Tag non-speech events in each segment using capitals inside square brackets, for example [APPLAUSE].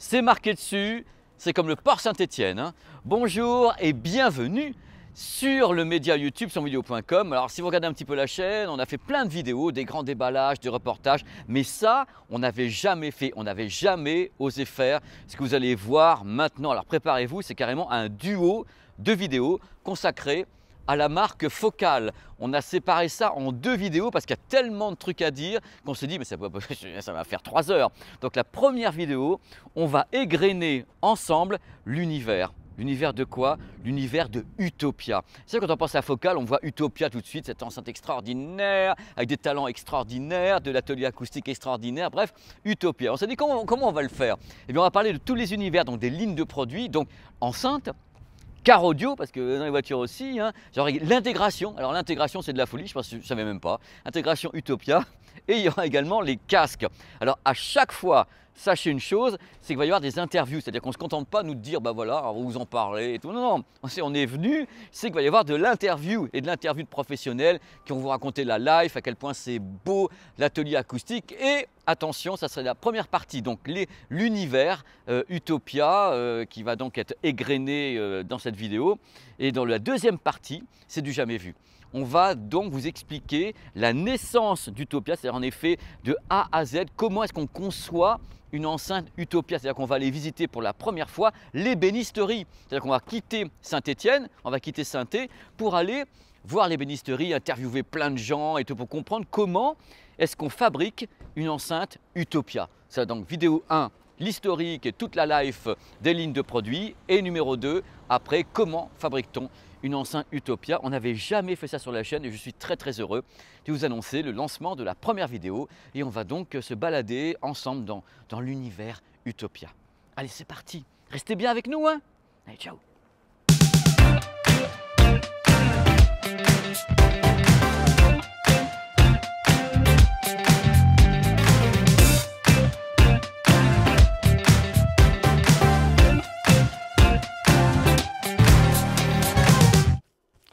c'est marqué dessus, c'est comme le port Saint-Étienne. Hein. Bonjour et bienvenue sur le média YouTube sur Alors si vous regardez un petit peu la chaîne, on a fait plein de vidéos, des grands déballages, des reportages, mais ça, on n'avait jamais fait, on n'avait jamais osé faire ce que vous allez voir maintenant. Alors préparez-vous, c'est carrément un duo de vidéos consacrées à la marque Focal. On a séparé ça en deux vidéos parce qu'il y a tellement de trucs à dire qu'on se dit mais [LAUGHS] ça, va faire trois heures. Donc la première vidéo, on va égrener ensemble l'univers. L'univers de quoi L'univers de Utopia. C'est quand on pense à Focal, on voit Utopia tout de suite, cette enceinte extraordinaire, avec des talents extraordinaires, de l'atelier acoustique extraordinaire, bref, Utopia. On s'est dit comment, on va le faire Eh bien on va parler de tous les univers, donc des lignes de produits, donc enceinte, car audio, parce que dans les voitures aussi, hein, l'intégration, alors l'intégration c'est de la folie, je je ne savais même pas, intégration Utopia, [LAUGHS] et il y aura également les casques. Alors à chaque fois sachez une chose, c'est qu'il va y avoir des interviews. C'est-à-dire qu'on ne se contente pas de nous dire, ben voilà, on vous en parlez » et tout. Non, non, on est venu, c'est qu'il va y avoir de l'interview et de l'interview de professionnels qui vont vous raconter la life, à quel point c'est beau, l'atelier acoustique et attention, ça serait la première partie, donc l'univers euh, Utopia euh, qui va donc être égrené euh, dans cette vidéo. Et dans la deuxième partie, c'est du jamais vu. On va donc vous expliquer la naissance d'Utopia, c'est-à-dire en effet de A à Z, comment est-ce qu'on conçoit une enceinte utopia, c'est-à-dire qu'on va aller visiter pour la première fois l'ébénisterie. C'est-à-dire qu'on va quitter Saint-Étienne, on va quitter saint étienne pour aller voir l'ébénisterie, interviewer plein de gens et tout pour comprendre comment est-ce qu'on fabrique une enceinte utopia. C'est donc vidéo 1, l'historique et toute la life des lignes de produits et numéro 2, après comment fabrique-t-on une enceinte Utopia. On n'avait jamais fait ça sur la chaîne et je suis très très heureux de vous annoncer le lancement de la première vidéo et on va donc euh, se balader ensemble dans, l'univers Utopia. Allez, c'est parti. Restez bien avec nous. Hein Allez, ciao.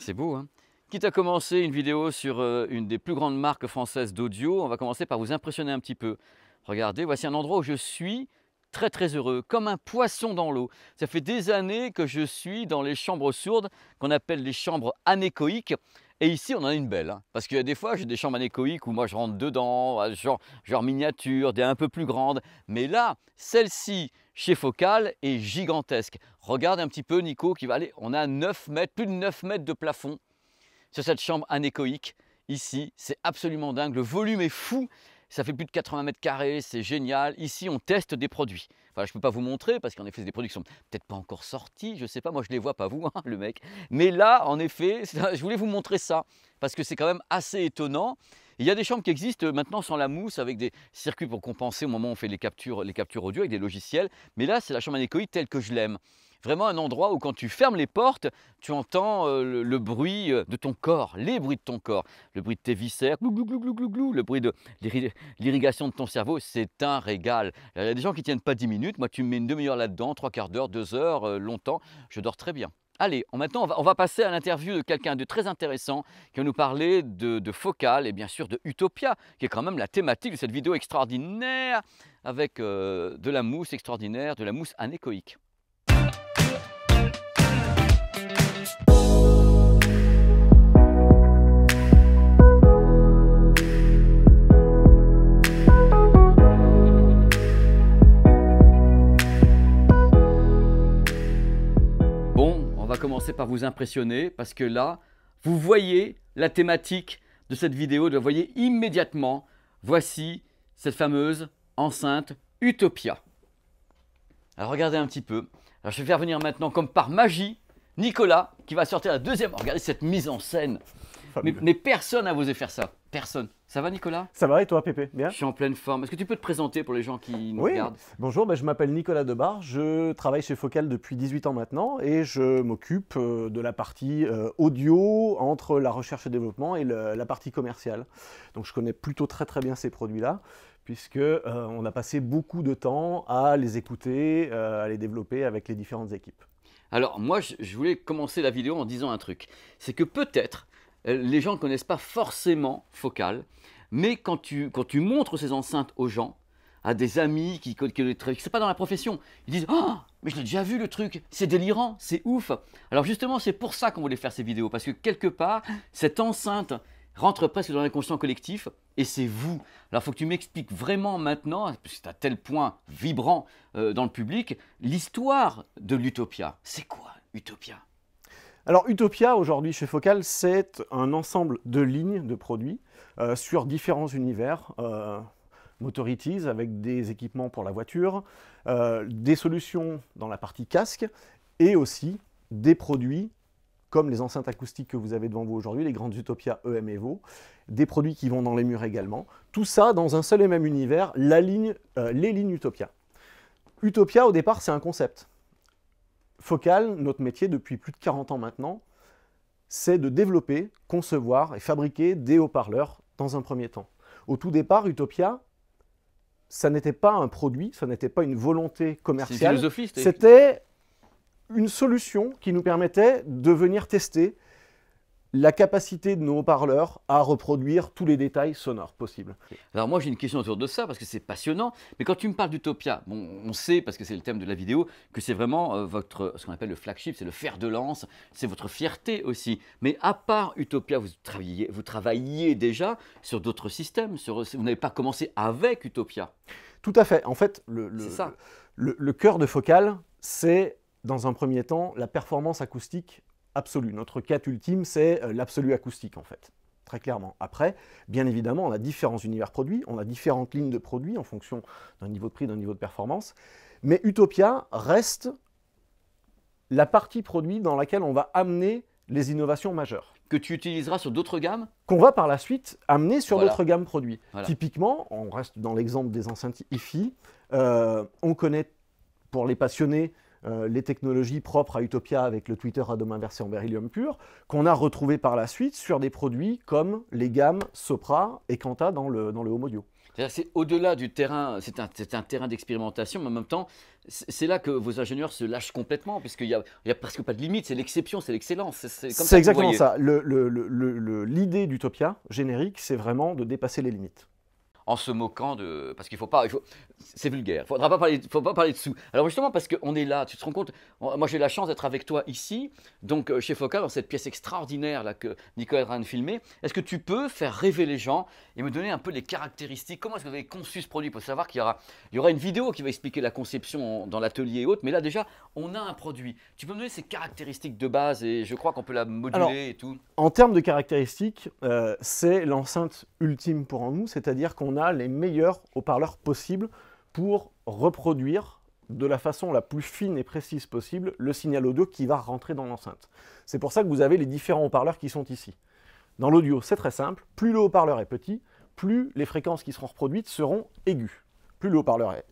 C'est beau, hein. Quitte à commencer une vidéo sur euh, une des plus grandes marques françaises d'audio, on va commencer par vous impressionner un petit peu. Regardez, voici un endroit où je suis très très heureux, comme un poisson dans l'eau. Ça fait des années que je suis dans les chambres sourdes, qu'on appelle les chambres anéchoïques. Et ici, on en a une belle. qu'il y a des fois, j'ai des chambres anéchoïques où moi, je rentre dedans, euh, genre, genre miniature, des un peu plus grandes. Mais là, celle-ci, chez Focal, est gigantesque. Regarde un petit peu, Nico, qui va aller. On a 9 mètres, plus de 9 mètres de plafond sur cette chambre anéchoïque. Ici, c'est absolument dingue. Le volume est fou ça fait plus de 80 mètres carrés, c'est génial. Ici, on teste des produits. Enfin, je ne peux pas vous montrer parce qu'en effet, c'est des produits qui sont peut-être pas encore sortis. Je ne sais pas, moi je les vois pas vous, [LAUGHS] hein, le mec. Mais là, en effet, je voulais vous montrer ça parce que c'est quand même assez étonnant. Il y a des chambres qui existent euh, maintenant sans la mousse, avec des circuits pour compenser au moment où on fait les captures, les captures audio, avec des logiciels. Mais là, c'est la chambre anéchoïde telle que je l'aime. Vraiment un endroit où quand tu fermes les portes, tu entends euh, le, bruit euh, de ton corps, les bruits de ton corps, le bruit de tes viscères, le bruit de l'irrigation de ton cerveau, c'est un régal. Il y a des gens qui tiennent pas 10 minutes, moi tu me mets une demi-heure là-dedans, trois quarts d'heure, deux heures, longtemps, je dors très bien. Allez, maintenant on va, passer à l'interview de quelqu'un de très intéressant qui va nous parler de, Focal et bien sûr de Utopia, qui est quand même la thématique de cette vidéo extraordinaire avec euh, de la mousse extraordinaire, de la mousse anéchoïque. commencer par vous impressionner parce que là, vous voyez la thématique de cette vidéo, vous voyez immédiatement. Voici cette fameuse enceinte Utopia. Alors regardez un petit peu. je vais faire venir maintenant, comme par magie, Nicolas qui va sortir la deuxième. regardez cette mise en scène. Mais, personne n'a osé faire ça. Personne. Ça va Nicolas Ça va et toi Pépé Bien Je suis en pleine forme. Est-ce que tu peux te présenter pour les gens qui nous oui. Bonjour, ben, je m'appelle Nicolas Debar, je travaille chez Focal depuis 18 ans maintenant et je m'occupe euh, de la partie euh, audio entre la recherche et développement et la partie commerciale. Donc je connais plutôt très très bien ces produits-là puisque euh, on a passé beaucoup de temps à les écouter, à les développer avec les différentes équipes. Alors moi je voulais commencer la vidéo en disant un truc, c'est que peut-être euh, les gens ne connaissent pas forcément Focal, mais quand tu, montres ces enceintes aux gens, à des amis qui ne sont pas dans la profession, ils disent Oh, mais je l'ai déjà vu le truc, c'est délirant, c'est ouf. Alors justement, c'est pour ça qu'on voulait faire ces vidéos, parce que quelque part, cette enceinte rentre presque dans l'inconscient collectif, et c'est vous. Alors faut que tu m'expliques vraiment maintenant, parce que c'est à tel point vibrant euh, dans le public, l'histoire de l'Utopia. C'est quoi Utopia alors Utopia aujourd'hui chez Focal, c'est un ensemble de lignes de produits euh, sur différents univers. Euh, Motorities avec des équipements pour la voiture, euh, des solutions dans la partie casque et aussi des produits comme les enceintes acoustiques que vous avez devant vous aujourd'hui, les grandes Utopia EM Evo, des produits qui vont dans les murs également. Tout ça dans un seul et même univers, la ligne, les lignes Utopia. Utopia au départ c'est un concept. Focal, notre métier depuis plus de 40 ans maintenant, c'est de développer, concevoir et fabriquer des haut-parleurs dans un premier temps. Au tout départ, Utopia, ça n'était pas un produit, ça n'était pas une volonté commerciale. C'était une solution qui nous permettait de venir tester, la capacité de nos haut-parleurs à reproduire tous les détails sonores possibles. Alors moi j'ai une question autour de ça parce que c'est passionnant, mais quand tu me parles d'Utopia, bon, on sait parce que c'est le thème de la vidéo que c'est vraiment euh, votre ce qu'on appelle le flagship, c'est le fer de lance, c'est votre fierté aussi. Mais à part Utopia, vous travaillez vous déjà sur d'autres systèmes, vous n'avez pas commencé avec Utopia. Tout à fait. En fait, le, le cœur de Focal, c'est dans un premier temps la performance acoustique absolue. Notre quête ultime, c'est euh, l'absolu acoustique, en fait très clairement. Après, bien évidemment, on a différents univers produits, on a différentes lignes de produits en fonction d'un niveau de prix, d'un niveau de performance, mais Utopia reste la partie produit dans laquelle on va amener les innovations majeures. Que tu utiliseras sur d'autres gammes Qu'on va par la suite amener sur d'autres gammes produits. Typiquement, on reste dans l'exemple des enceintes IFI, euh, on connaît pour les passionnés euh, les technologies propres à Utopia avec le Twitter à demain versé en beryllium pur, qu'on a retrouvé par la suite sur des produits comme les gammes Sopra et Quanta dans le, dans le home audio. C'est au-delà du terrain, c'est un, un, terrain d'expérimentation, mais en même temps, c'est là que vos ingénieurs se lâchent complètement, puisqu'il n'y a, a, presque pas de limite, c'est l'exception, c'est l'excellence. C'est exactement ça. L'idée d'Utopia générique, c'est vraiment de dépasser les limites en se moquant de. Parce qu'il faut pas. C'est vulgaire. Il faudra pas parler. Faut pas parler de sous. Alors justement parce qu'on est là, tu te rends compte. Moi j'ai la chance d'être avec toi ici, donc euh, chez Focal dans cette pièce extraordinaire là que Nicolas est filmer. Est-ce que tu peux faire rêver les gens et me donner un peu les caractéristiques Comment est-ce que vous avez conçu ce produit Pour savoir qu'il y aura, il y aura une vidéo qui va expliquer la conception dans l'atelier et autres. Mais là déjà, on a un produit. Tu peux me donner ses caractéristiques de base et je crois qu'on peut la moduler et tout. En termes de caractéristiques, euh, c'est l'enceinte ultime pour nous, c'est-à-dire qu'on les meilleurs haut-parleurs possibles pour reproduire de la façon la plus fine et précise possible le signal audio qui va rentrer dans l'enceinte. C'est pour ça que vous avez les différents haut-parleurs qui sont ici. Dans l'audio, c'est très simple, plus le haut-parleur est petit, plus les fréquences qui seront reproduites seront aiguës. Plus le haut-parleur est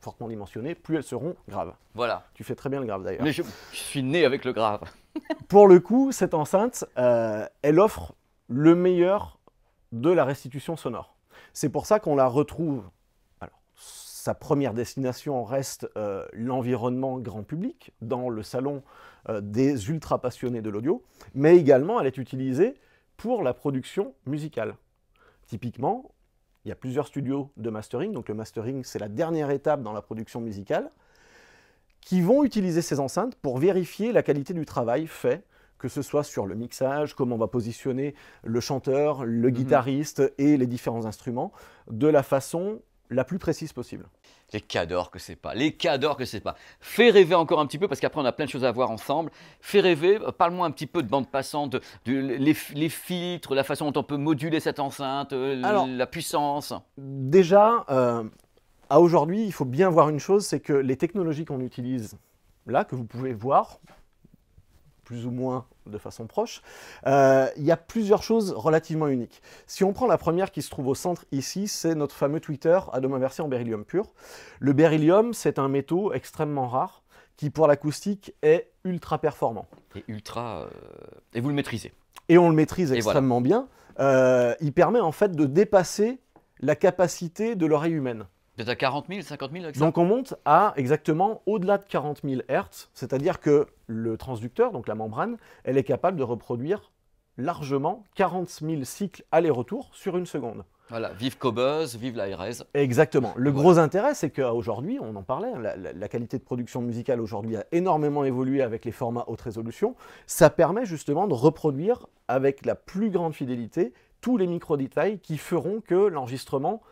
fortement dimensionné, plus elles seront graves. Voilà. Tu fais très bien le grave d'ailleurs. je, suis né avec le grave. [LAUGHS] Pour le coup, cette enceinte, euh, elle offre le meilleur de la restitution sonore. C'est pour ça qu'on la retrouve. Alors, sa première destination reste euh, l'environnement grand public, dans le salon euh, des ultra passionnés de l'audio, mais également elle est utilisée pour la production musicale. Typiquement, il y a plusieurs studios de mastering, donc le mastering c'est la dernière étape dans la production musicale, qui vont utiliser ces enceintes pour vérifier la qualité du travail fait que ce soit sur le mixage, comment on va positionner le chanteur, le mhm. guitariste et les différents instruments, de la façon la plus précise possible. Les cadors que c'est pas, les cadors que c'est pas. Fais rêver encore un petit peu, parce qu'après on a plein de choses à voir ensemble. Fais rêver, euh, parle-moi un petit peu de bande passante, de, les, filtres, la façon dont on peut moduler cette enceinte, euh, la puissance. Déjà, euh, à aujourd'hui, il faut bien voir une chose, c'est que les technologies qu'on utilise là, que vous pouvez voir, plus ou moins de façon proche, euh, il y a plusieurs choses relativement uniques. Si on prend la première qui se trouve au centre ici, c'est notre fameux Twitter Adam inversé en beryllium pur. Le beryllium, c'est un métaux extrêmement rare qui pour l'acoustique est ultra performant. Et ultra... Euh, et vous le maîtrisez. Et on le maîtrise extrêmement bien. Euh, il permet en fait de dépasser la capacité de l'oreille humaine. C'est à 40 000, 50 000 Donc on monte à exactement au-delà de 40 000 Hertz, c'est-à-dire que le transducteur, donc la membrane, elle est capable de reproduire largement 40 000 cycles aller-retour sur une seconde. Voilà, vive Cobuzz, vive l'ARS. Exactement. Le gros intérêt, c'est qu'aujourd'hui, on en parlait, hein, la, qualité de production musicale aujourd'hui a énormément évolué avec les formats haute résolution. Ça permet justement de reproduire avec la plus grande fidélité tous les micro-détails qui feront que l'enregistrement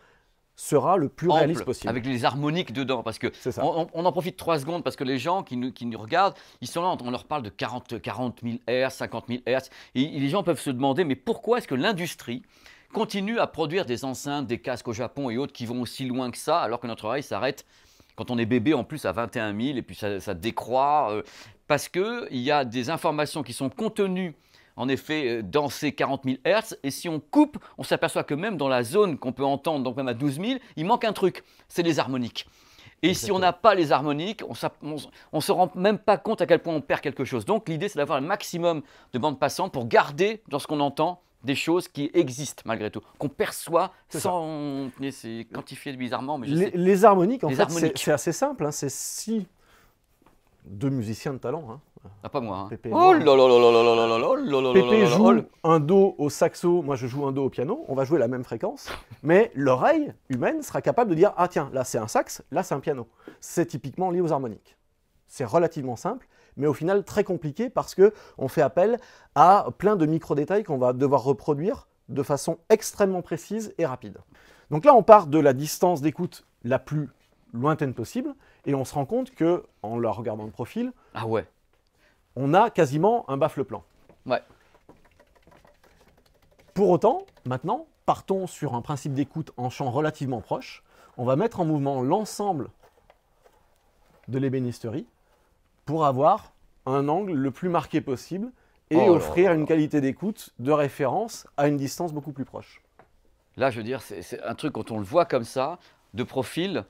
sera le plus réaliste possible. Avec les harmoniques dedans, parce que on, en profite trois secondes, parce que les gens qui nous, qui nous regardent, ils sont là, on leur parle de 40, 40 000 Hz, 50 000 Hz, et, les gens peuvent se demander, mais pourquoi est-ce que l'industrie continue à produire des enceintes, des casques au Japon et autres qui vont aussi loin que ça, alors que notre oreille s'arrête quand on est bébé en plus à 21 000, et puis ça, ça décroît, euh, parce qu'il y a des informations qui sont contenues en effet euh, dans ces 40 000 Hz. Et si on coupe, on s'aperçoit que même dans la zone qu'on peut entendre, donc même à 12 000, il manque un truc, c'est les harmoniques. Et si on n'a pas les harmoniques, on ne se rend même pas compte à quel point on perd quelque chose. Donc l'idée, c'est d'avoir un maximum de bandes passantes pour garder dans ce qu'on entend des choses qui existent malgré tout, qu'on perçoit sans C'est quantifier bizarrement. Mais je les, sais. les, harmoniques, en fait, c'est assez simple. Hein, c'est si deux musiciens de talent, hein, ah, pas moi. Pépé, joue un Do au saxo, moi je joue un Do au piano, on va jouer la même fréquence, mais l'oreille humaine sera capable de dire Ah tiens, là c'est un sax, là c'est un piano. C'est typiquement lié aux harmoniques. C'est relativement simple, mais au final très compliqué parce que fait appel à plein de micro-détails qu'on va devoir reproduire de façon extrêmement précise et rapide. Donc là, on part de la distance d'écoute la plus lointaine possible, et on se rend compte que, en la regardant de profil, ah ouais on a quasiment un baffle-plan. Pour autant, maintenant, partons sur un principe d'écoute en champ relativement proche. On va mettre en mouvement l'ensemble de l'ébénisterie pour avoir un angle le plus marqué possible et oh offrir une qualité d'écoute de référence à une distance beaucoup plus proche. Là, je veux dire, c'est un truc quand on le voit comme ça, de profil,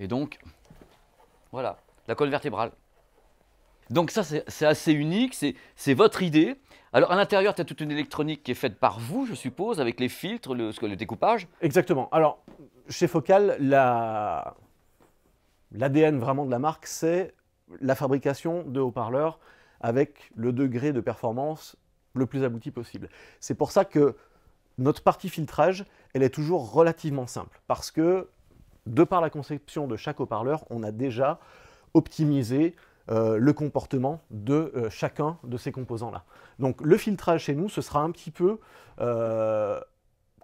Et donc, voilà, la colle vertébrale. Donc ça, c'est assez unique, c'est votre idée. Alors à l'intérieur, tu as toute une électronique qui est faite par vous, je suppose, avec les filtres, le, découpage. Exactement. Alors, chez Focal, l'ADN vraiment de la marque, c'est la fabrication de haut-parleurs avec le degré de performance le plus abouti possible. C'est pour ça que notre partie filtrage, elle est toujours relativement simple, parce que de par la conception de chaque haut-parleur, on a déjà optimisé euh, le comportement de euh, chacun de ces composants-là. Donc le filtrage chez nous, ce sera un petit peu euh,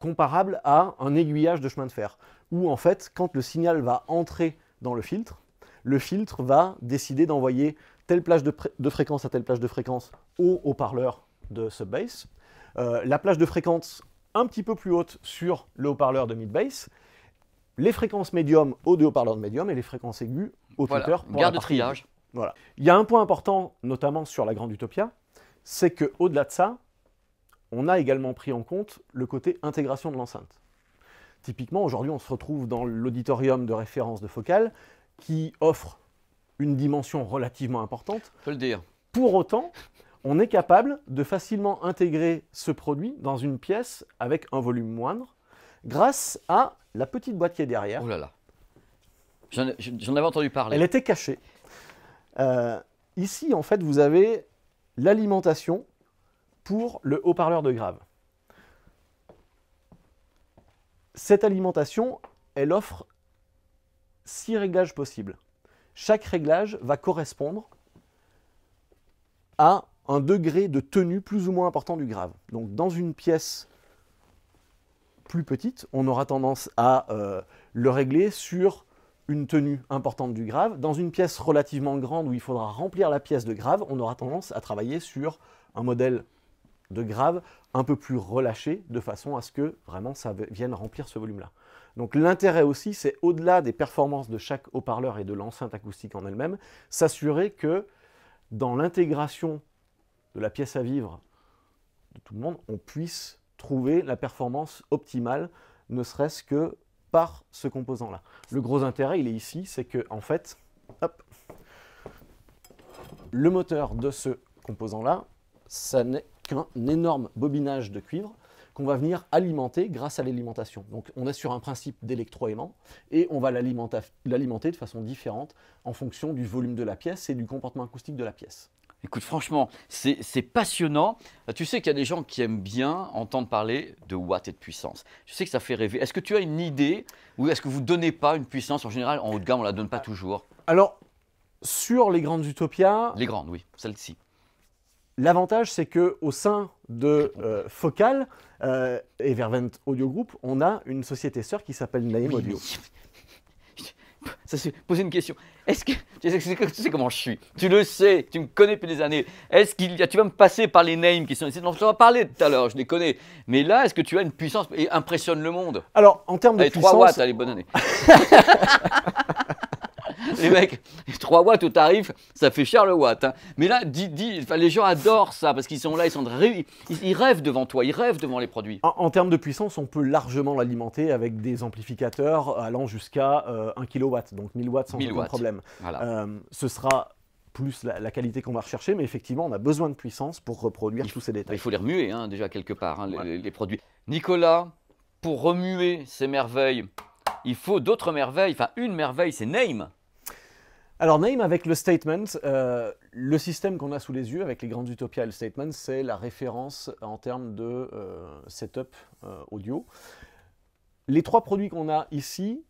comparable à un aiguillage de chemin de fer, où en fait, quand le signal va entrer dans le filtre, le filtre va décider d'envoyer telle plage de, de, fréquence à telle plage de fréquence au haut-parleur de sub-bass, la plage de fréquence un petit peu plus haute sur le haut-parleur de mid-bass, les fréquences médium aux deux haut-parleurs de médium et les fréquences aiguës au voilà, pour garde de triage. Voilà. Il y a un point important, notamment sur la Grande Utopia, c'est que au-delà de ça, on a également pris en compte le côté intégration de l'enceinte. Typiquement, aujourd'hui, on se retrouve dans l'auditorium de référence de Focal qui offre une dimension relativement importante. Peut le dire. Pour autant, on est capable de facilement intégrer ce produit dans une pièce avec un volume moindre grâce à la petite boîte qui est derrière. Oh là là. J'en avais entendu parler. Elle était cachée. Euh, ici, en fait, vous avez l'alimentation pour le haut-parleur de grave. Cette alimentation, elle offre six réglages possibles. Chaque réglage va correspondre à un degré de tenue plus ou moins important du grave. Donc dans une pièce plus petite, on aura tendance à euh, le régler sur une tenue importante du grave. Dans une pièce relativement grande où il faudra remplir la pièce de grave, on aura tendance à travailler sur un modèle de grave un peu plus relâché de façon à ce que vraiment ça vienne remplir ce volume-là. Donc l'intérêt aussi, c'est au-delà des performances de chaque haut-parleur et de l'enceinte acoustique en elle-même, s'assurer que dans l'intégration de la pièce à vivre de tout le monde, on puisse trouver la performance optimale, ne serait-ce que par ce composant-là. Le gros intérêt, il est ici, c'est que en fait, hop, le moteur de ce composant-là, ça n'est qu'un énorme bobinage de cuivre qu'on va venir alimenter grâce à l'alimentation. Donc on est sur un principe d'électroaimant et on va l'alimenter de façon différente en fonction du volume de la pièce et du comportement acoustique de la pièce. Écoute, franchement, c'est passionnant. Euh, tu sais qu'il y a des gens qui aiment bien entendre parler de watts et de puissance. Je sais que ça fait rêver. Est-ce que tu as une idée ou est-ce que vous ne donnez pas une puissance En général, en haut de gamme, on ne la donne pas ah. toujours. Alors, sur les grandes utopias. Les grandes, oui, celle ci L'avantage, c'est que au sein de euh, Focal euh, et Vervent Audio Group, on a une société sœur qui s'appelle Naïm Audio ça c'est poser une question. Est-ce que tu sais, comment je suis Tu le sais, tu me connais depuis des années. Est-ce qu'il y a, tu vas me passer par les names qui sont ici On t'en ai parlé tout à l'heure, je les connais. Mais là, est-ce que tu as une puissance et impressionne le monde Alors en termes de puissance, 3 watts, allez, bonne année. [LAUGHS] les mecs, 3 watts au tarif, ça fait cher le watt. Hein. Mais là, dit, les gens adorent ça parce qu'ils sont là, ils, sont, ils, rêvent devant toi, ils rêvent devant les produits. En, termes de puissance, on peut largement l'alimenter avec des amplificateurs allant jusqu'à 1 euh, kW, donc 1000 watts sans aucun problème. Euh, ce sera plus la, qualité qu'on va rechercher, mais effectivement, on a besoin de puissance pour reproduire tous ces détails. Il faut les remuer hein, déjà quelque part, hein, les, les produits. Nicolas, pour remuer ces merveilles, il faut d'autres merveilles. Enfin, une merveille, c'est Name. Alors Name avec le statement, euh, le système qu'on a sous les yeux avec les grandes utopias et le statement, c'est la référence en termes de euh, setup euh, audio. Les trois produits qu'on a ici,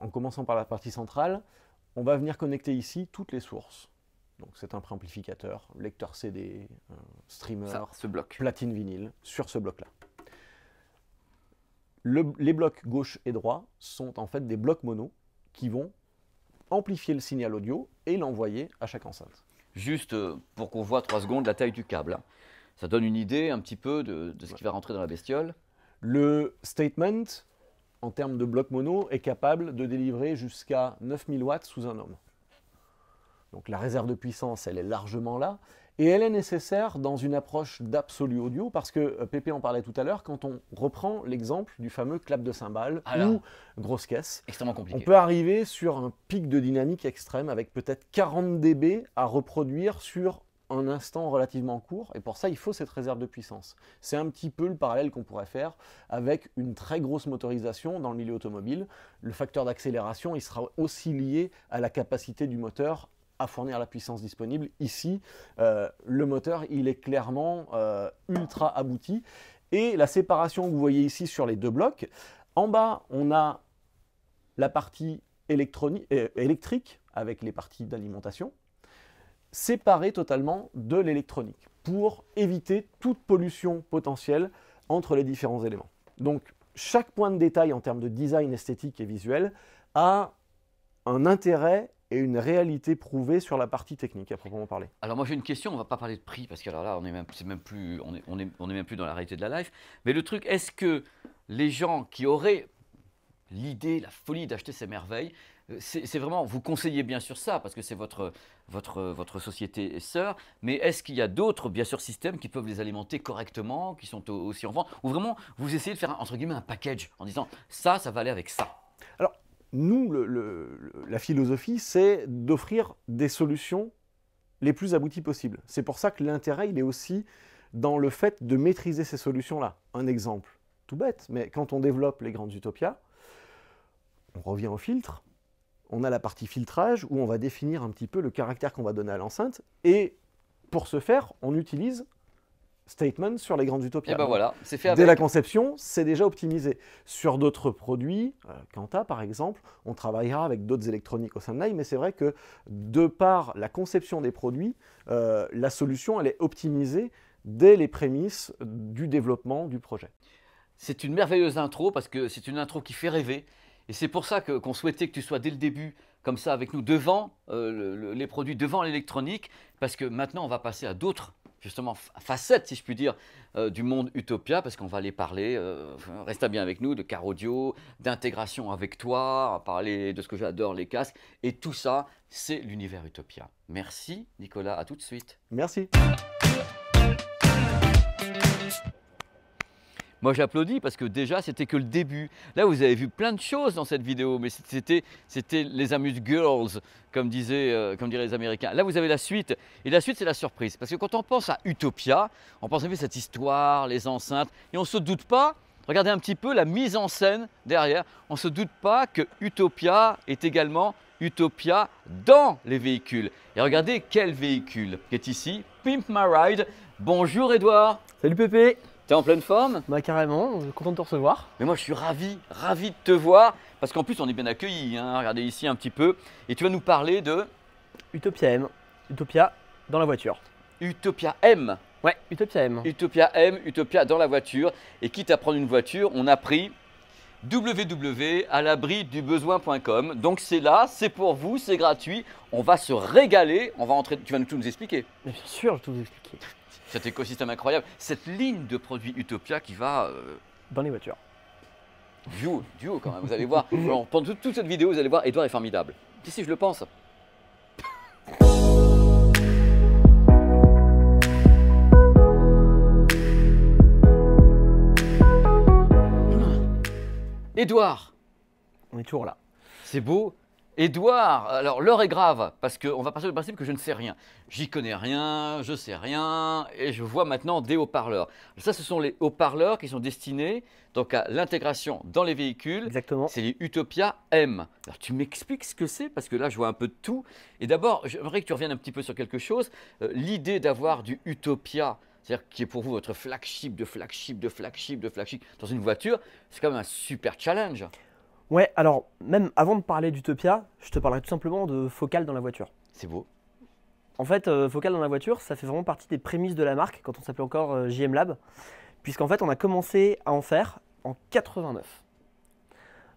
en commençant par la partie centrale, on va venir connecter ici toutes les sources. Donc c'est un préamplificateur, lecteur CD, streamer, ce bloc. platine vinyle, sur ce bloc-là. les blocs gauche et droit sont en fait des blocs mono qui vont amplifier le signal audio et l'envoyer à chaque enceinte. Juste euh, pour qu'on voit trois secondes la taille du câble. Hein. Ça donne une idée un petit peu de, ce qui va rentrer dans la bestiole. Le statement, en termes de bloc mono, est capable de délivrer jusqu'à 9000 watts sous un homme. Donc la réserve de puissance, elle est largement là. Et elle est nécessaire dans une approche d'absolu audio, parce que euh, Pépé en parlait tout à l'heure, quand on reprend l'exemple du fameux clap de cymbales ou grosse caisse, extrêmement compliqué. on peut arriver sur un pic de dynamique extrême avec peut-être 40 dB à reproduire sur un instant relativement court, et pour ça il faut cette réserve de puissance. C'est un petit peu le parallèle qu'on pourrait faire avec une très grosse motorisation dans le milieu automobile. Le facteur d'accélération, il sera aussi lié à la capacité du moteur à fournir la puissance disponible. Ici, euh, le moteur, il est clairement euh, ultra abouti. Et la séparation que vous voyez ici sur les deux blocs, en bas, on a la partie électronique euh, électrique avec les parties d'alimentation, séparée totalement de l'électronique pour éviter toute pollution potentielle entre les différents éléments. Donc, chaque point de détail en termes de design esthétique et visuel a un intérêt et une réalité prouvée sur la partie technique à proprement parler. Alors moi j'ai une question, on ne va pas parler de prix parce que alors là on est même, même plus, on est, on, est, on est même plus dans la réalité de la life. Mais le truc, est-ce que les gens qui auraient l'idée, la folie d'acheter ces merveilles, euh, c'est vraiment, vous conseillez bien sûr ça, parce que c'est votre, votre, votre société sœur, mais est-ce qu'il y a d'autres, bien sûr, systèmes qui peuvent les alimenter correctement, qui sont aussi en vente, ou vraiment vous essayez de faire, un, entre guillemets, un package en disant ça, ça va aller avec ça Alors, nous, la philosophie, c'est d'offrir des solutions les plus abouties possibles. C'est pour ça que l'intérêt, il est aussi dans le fait de maîtriser ces solutions-là. Un exemple, tout bête, mais quand on développe les grandes utopias, on revient au filtre, on a la partie filtrage où on va définir un petit peu le caractère qu'on va donner à l'enceinte, et pour ce faire, on utilise statement sur les grandes utopies. Et eh ben voilà, c'est fait Dès la conception, c'est déjà optimisé. Sur d'autres produits, Quanta euh, par exemple, on travaillera avec d'autres électroniques au sein mais c'est vrai que de par la conception des produits, euh, la solution, elle est optimisée dès les prémices du développement du projet. C'est une merveilleuse intro parce que c'est une intro qui fait rêver. Et c'est pour ça qu'on souhaitait que tu sois dès le début comme ça avec nous devant euh, les produits, devant l'électronique, parce que maintenant on va passer à d'autres justement facette si je puis dire, euh, du monde Utopia, parce qu'on va aller parler, euh, reste resta bien avec nous, de car audio, d'intégration avec toi, parler de ce que j'adore, les casques, et tout ça, c'est l'univers Utopia. Merci Nicolas, à tout de suite. Merci. Moi j'applaudis parce que déjà c'était que le début. Là vous avez vu plein de choses dans cette vidéo, mais c'était les Amuse Girls, comme, disaient, euh, comme diraient les Américains. Là vous avez la suite, et la suite c'est la surprise. Parce que quand on pense à Utopia, on pense à cette histoire, les enceintes, et on ne se doute pas Regardez un petit peu la mise en scène derrière. On ne se doute pas que Utopia est également Utopia dans les véhicules. Et regardez quel véhicule qui est ici, Pimp My Ride. Bonjour Edouard. Salut Pépé. T'es en pleine forme Bah carrément, euh, content de te recevoir. Mais moi je suis ravi, ravi de te voir, parce qu'en plus on est bien accueillis, hein. regardez ici un petit peu. Et tu vas nous parler de... Utopia M, Utopia dans la voiture. Utopia M Ouais, Utopia M. Utopia M, Utopia dans la voiture. Et quitte à prendre une voiture, on a pris www.alabridubesoin.com. Donc c'est là, c'est pour vous, c'est gratuit. On va se régaler. On va rentrer, Tu vas nous tout nous expliquer. Bien sûr, je vais tout vous expliquer cet écosystème incroyable, cette ligne de produits Utopia qui va... Euh, dans les voitures. Duo, duo quand même, vous allez voir. pendant [LAUGHS] toute, cette vidéo, vous allez voir, Edouard est formidable. Si, si, je le pense. Edouard On est toujours là. C'est beau, Edouard, alors l'heure est grave, parce qu'on va passer du principe que je ne sais rien. J'y connais rien, je sais rien, et je vois maintenant des haut-parleurs. Ça, ce sont les haut-parleurs qui sont destinés donc, à l'intégration dans les véhicules. Exactement. C'est les Utopia M. Alors tu m'expliques ce que c'est, parce que là, je vois un peu de tout. Et d'abord, j'aimerais que tu reviennes un petit peu sur quelque chose. Euh, l'idée d'avoir du Utopia, c'est-à-dire qui est pour vous votre flagship de flagship de flagship de flagship dans une voiture, c'est quand même un super challenge. Ouais, alors même avant de parler d'Utopia, je te parlerai tout simplement de Focal dans la voiture. C'est beau. En fait, euh, Focal dans la voiture, ça fait vraiment partie des prémices de la marque quand on s'appelait encore euh, JM Lab, puisqu'en fait on a commencé à en faire en 89.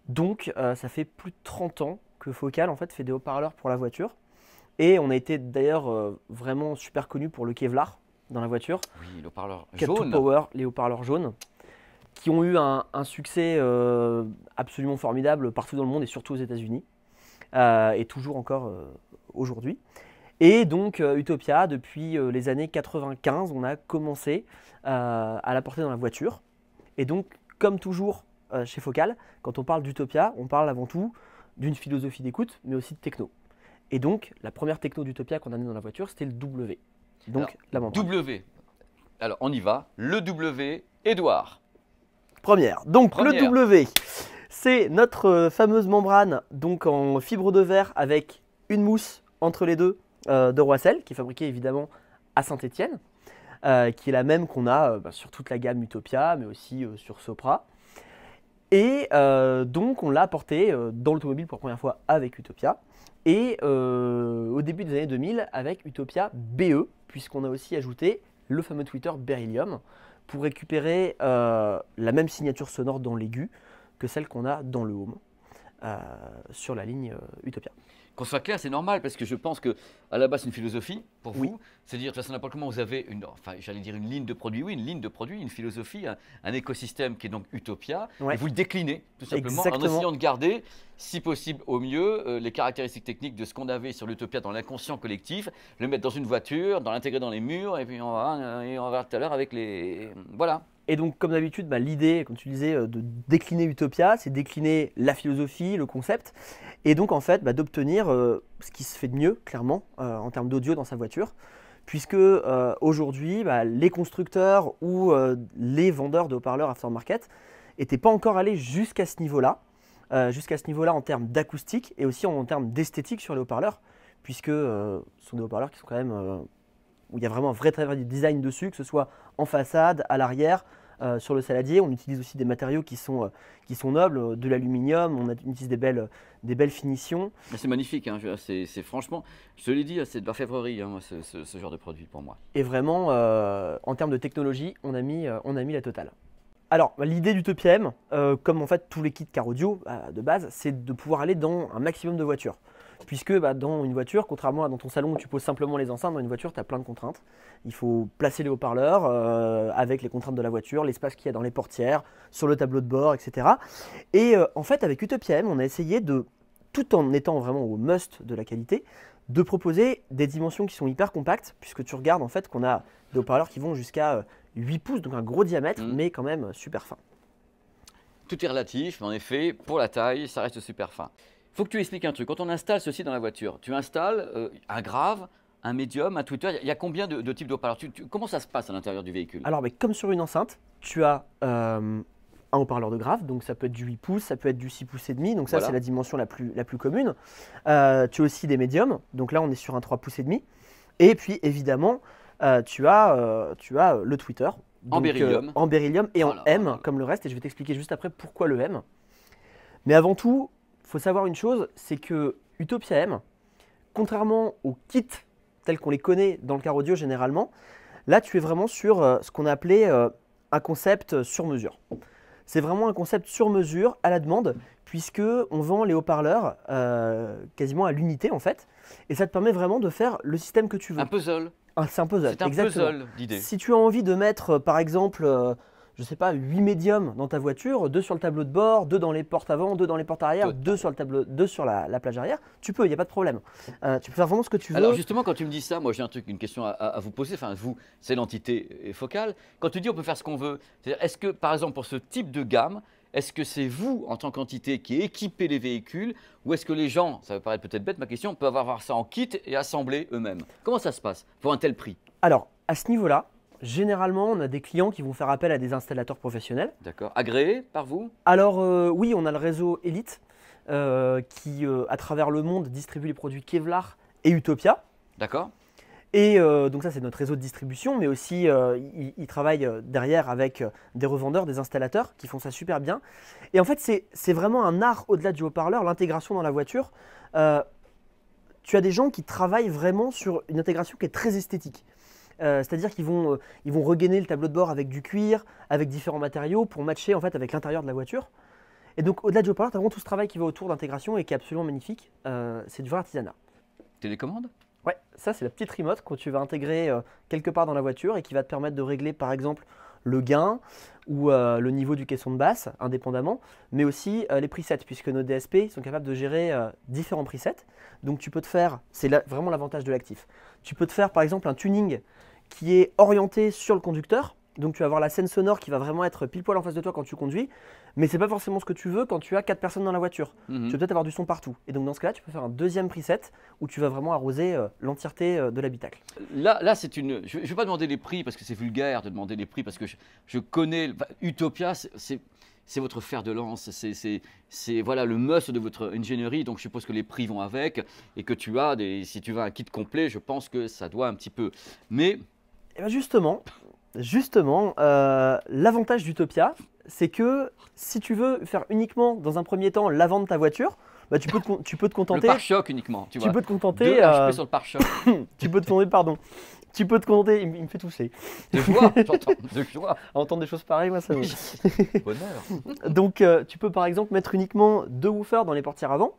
Donc euh, ça fait plus de 30 ans que Focal en fait fait des haut-parleurs pour la voiture. Et on a été d'ailleurs vraiment super connu pour le Kevlar dans la voiture. Oui, les haut-parleur jaune. Power, les haut-parleurs jaunes qui ont eu un, succès euh, absolument formidable partout dans le monde et surtout aux États-Unis, euh, et toujours encore euh, aujourd'hui. Et donc Utopia, depuis les années 95, on a commencé à la porter dans la voiture. Et donc, comme toujours chez Focal, quand on parle d'Utopia, on parle avant tout d'une philosophie d'écoute, mais aussi de techno. Et donc, la première techno d'Utopia qu'on a mis dans la voiture, c'était le W. Donc, la W. Alors, on y va. Le W, Edouard. Première. Donc le W, c'est notre euh, fameuse membrane donc en fibre de verre avec une mousse entre les deux euh, de Roissel, qui est fabriquée évidemment à Saint-Étienne, euh, qui est la même qu'on a bah, sur toute la gamme Utopia, mais aussi sur Sopra. Et donc on l'a portée dans l'automobile pour la première fois avec Utopia, et au début des années 2000 avec Utopia BE, puisqu'on a aussi ajouté le fameux Twitter Beryllium, pour récupérer euh, la même signature sonore dans l'aigu que celle qu'on a dans le home euh, sur la ligne euh, Utopia. Qu'on soit clair, c'est normal, parce que je pense que à la base, c'est une philosophie pour vous. C'est-à-dire, de toute façon, n'importe comment, vous avez une, enfin, j'allais dire une ligne de produit, oui, une ligne de produits, une philosophie, un, écosystème qui est donc Utopia. Et vous le déclinez, tout simplement, en essayant de garder, si possible, au mieux, euh, les caractéristiques techniques de ce qu'on avait sur l'Utopia dans l'inconscient collectif, le mettre dans une voiture, dans l'intégrer dans les murs, et puis on va, voir on tout à l'heure avec les. Voilà. Et donc, comme d'habitude, bah, l'idée, comme tu disais, euh, de décliner Utopia, c'est décliner la philosophie, le concept, et donc en fait bah, d'obtenir euh, ce qui se fait de mieux, clairement, euh, en termes d'audio dans sa voiture, puisque aujourd'hui, bah, les constructeurs ou les vendeurs de haut-parleurs aftermarket n'étaient pas encore allés jusqu'à ce niveau-là, jusqu'à ce niveau-là en termes d'acoustique et aussi en termes d'esthétique sur les haut-parleurs, puisque ce sont des haut-parleurs qui sont quand même où il y a vraiment un vrai travail de design dessus, que ce soit en façade, à l'arrière, euh, sur le saladier. On utilise aussi des matériaux qui sont, euh, nobles, euh, de l'aluminium, on utilise des belles, des belles finitions. C'est magnifique, hein, c'est franchement, je te l'ai dit, c'est de la février, hein, ce, genre de produit pour moi. Et vraiment, en termes de technologie, on a mis, la totale. Alors, bah, l'idée du tpm, comme en fait tous les kits car audio de base, c'est de pouvoir aller dans un maximum de voitures puisque bah, dans une voiture, contrairement à dans ton salon où tu poses simplement les enceintes, dans une voiture, tu as plein de contraintes. Il faut placer les haut-parleurs euh, avec les contraintes de la voiture, l'espace qu'il y a dans les portières, sur le tableau de bord, etc. Et euh, en fait, avec Utopia M, on a essayé de, tout en étant vraiment au must de la qualité, de proposer des dimensions qui sont hyper compactes, puisque tu regardes en fait qu'on a des haut-parleurs qui vont jusqu'à 8 euh, pouces, donc un gros diamètre, mmh. mais quand même super fin. Tout est relatif, mais en effet, pour la taille, ça reste super fin faut que tu expliques un truc. Quand on installe ceci dans la voiture, tu installes un euh, grave, un médium, un Twitter. Il y, a combien de, types de haut-parleurs Comment ça se passe à l'intérieur du véhicule Alors, mais comme sur une enceinte, tu as euh, un haut-parleur de grave, donc ça peut être du 8 pouces, ça peut être du 6 pouces et demi, donc ça c'est la dimension la plus, la plus commune. Euh, tu as aussi des médiums, donc là on est sur un 3 pouces et demi. Et puis évidemment, tu as, tu as le Twitter. en beryllium. en beryllium et en M, comme le reste, et je vais t'expliquer juste après pourquoi le M. Mais avant tout, faut savoir une chose, c'est que Utopia M, contrairement aux kits tels qu'on les connaît dans le car audio généralement, là tu es vraiment sur euh, ce qu'on appelait euh, un concept sur mesure. C'est vraiment un concept sur mesure à la demande, puisque on vend les haut-parleurs euh, quasiment à l'unité en fait, et ça te permet vraiment de faire le système que tu veux. Un puzzle. Ah, c'est un puzzle. C'est un puzzle l'idée. Si tu as envie de mettre par exemple je sais pas, huit médiums dans ta voiture, deux sur le tableau de bord, deux dans les portes avant, deux dans les portes arrière, deux, sur, le tableau, sur la, plage arrière, tu peux, il n'y a pas de problème. Euh, tu peux faire vraiment ce que tu veux. Alors justement, quand tu me dis ça, moi j'ai une question à, vous poser, enfin vous, c'est l'entité euh, focale. Quand tu dis on peut faire ce qu'on veut, est-ce que par exemple pour ce type de gamme, est-ce que c'est vous, en tant qu'entité, qui équipez les véhicules ou est-ce que les gens, ça va paraître peut-être bête ma question, peuvent avoir ça en kit et assembler eux-mêmes Comment ça se passe pour un tel prix Alors, à ce niveau-là, généralement, on a des clients qui vont faire appel à des installateurs professionnels. D'accord. Agréés par vous Alors, euh, oui, on a le réseau Elite euh, qui, euh, à travers le monde, distribue les produits Kevlar et Utopia. D'accord. Et donc ça, c'est notre réseau de distribution, mais aussi, ils travaillent derrière avec des revendeurs, des installateurs qui font ça super bien. Et en fait, c'est vraiment un art au-delà du haut-parleur, l'intégration dans la voiture tu as des gens qui travaillent vraiment sur une intégration qui est très esthétique. Euh, c'est-à-dire qu'ils vont, euh, ils vont regainer le tableau de bord avec du cuir, avec différents matériaux pour matcher en fait avec l'intérieur de la voiture. Et donc au-delà de Joe tu as vraiment tout ce travail qui va autour d'intégration et qui est absolument magnifique. Euh, c'est du vrai artisanat. Télécommande Ouais, ça c'est la petite remote que tu vas intégrer quelque part dans la voiture et qui va te permettre de régler par exemple le gain ou le niveau du caisson de basse indépendamment, mais aussi les presets puisque nos DSP sont capables de gérer différents presets. Donc tu peux te faire, c'est vraiment l'avantage de l'actif, tu peux te faire par exemple un tuning qui est orienté sur le conducteur. Donc tu vas avoir la scène sonore qui va vraiment être pile poil en face de toi quand tu conduis, mais c'est pas forcément ce que tu veux quand tu as quatre personnes dans la voiture. Mhm. Tu vas peut-être avoir du son partout. Et donc dans ce cas-là, tu peux faire un deuxième preset où tu vas vraiment arroser euh, l'entièreté euh, de l'habitacle. Là, là c'est une. Je, ne vais pas demander les prix parce que c'est vulgaire de demander les prix parce que je, connais Utopia, c'est c'est votre fer de lance, c'est voilà le must de votre ingénierie. Donc je suppose que les prix vont avec et que tu as des, si tu veux un kit complet, je pense que ça doit un petit peu. Mais eh ben, justement, justement euh, l'avantage d'Utopia, c'est que si tu veux faire uniquement, dans un premier temps, l'avant de ta voiture, bah, tu, peux te, tu peux te contenter. Le pare-choc uniquement, tu, peux te contenter. De euh, sur le pare-choc. [LAUGHS] tu peux te contenter, pardon. Tu peux te contenter, il, me fait tousser. De joie, [LAUGHS] j'entends, de entendre des choses pareilles, moi, ça me. [LAUGHS] Bonheur. Donc, euh, tu peux par exemple mettre uniquement deux woofers dans les portières avant.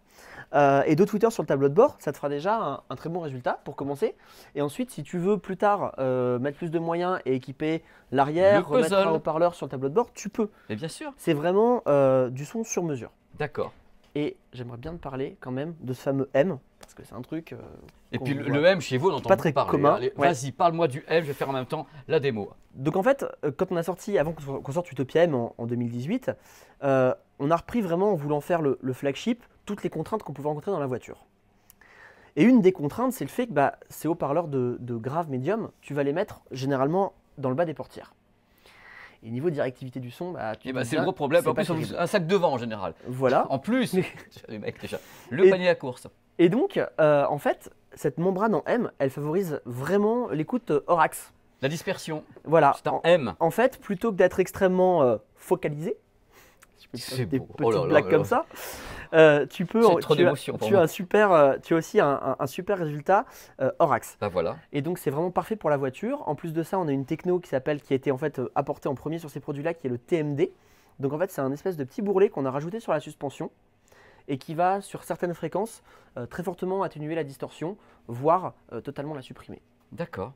Euh, et deux tweeters sur le tableau de bord, ça te fera déjà un, très bon résultat pour commencer. Et ensuite, si tu veux plus tard euh, mettre plus de moyens et équiper l'arrière, remettre un haut-parleur sur le tableau de bord, tu peux. Mais bien sûr. C'est vraiment euh, du son sur mesure. D'accord. Et j'aimerais bien te parler quand même de ce fameux M, parce que c'est un truc. et puis le, M chez vous, on n'entend pas très parler. commun. Vas-y, parle-moi du M, je vais faire en même temps la démo. Donc en fait, quand on a sorti, avant qu'on sorte Utopia M en, en 2018, on a repris vraiment en voulant faire le flagship toutes les contraintes qu'on pouvait rencontrer dans la voiture. Et une des contraintes, c'est le fait que bah, ces haut-parleurs de, graves grave médium, tu vas les mettre généralement dans le bas des portières. Et niveau directivité du son, bah, eh bah c'est le gros problème. En plus, un sac devant en général. Voilà. En plus, [LAUGHS] Le panier à course. Et donc, euh, en fait, cette membrane en M, elle favorise vraiment l'écoute euh, hors La dispersion. Voilà. C'est en, M. En fait, plutôt que d'être extrêmement euh, focalisé, des petites oh blagues comme ça, euh, tu peux. Trop tu, as, tu, As super, euh, tu as aussi un, super résultat euh, Orax. Bah, voilà. Et donc c'est vraiment parfait pour la voiture. En plus de ça, on a une techno qui s'appelle, qui a été en fait apportée en premier sur ces produits-là, qui est le TMD. Donc en fait, c'est un espèce de petit bourrelet qu'on a rajouté sur la suspension et qui va sur certaines fréquences très fortement atténuer la distorsion, voire totalement la supprimer. D'accord.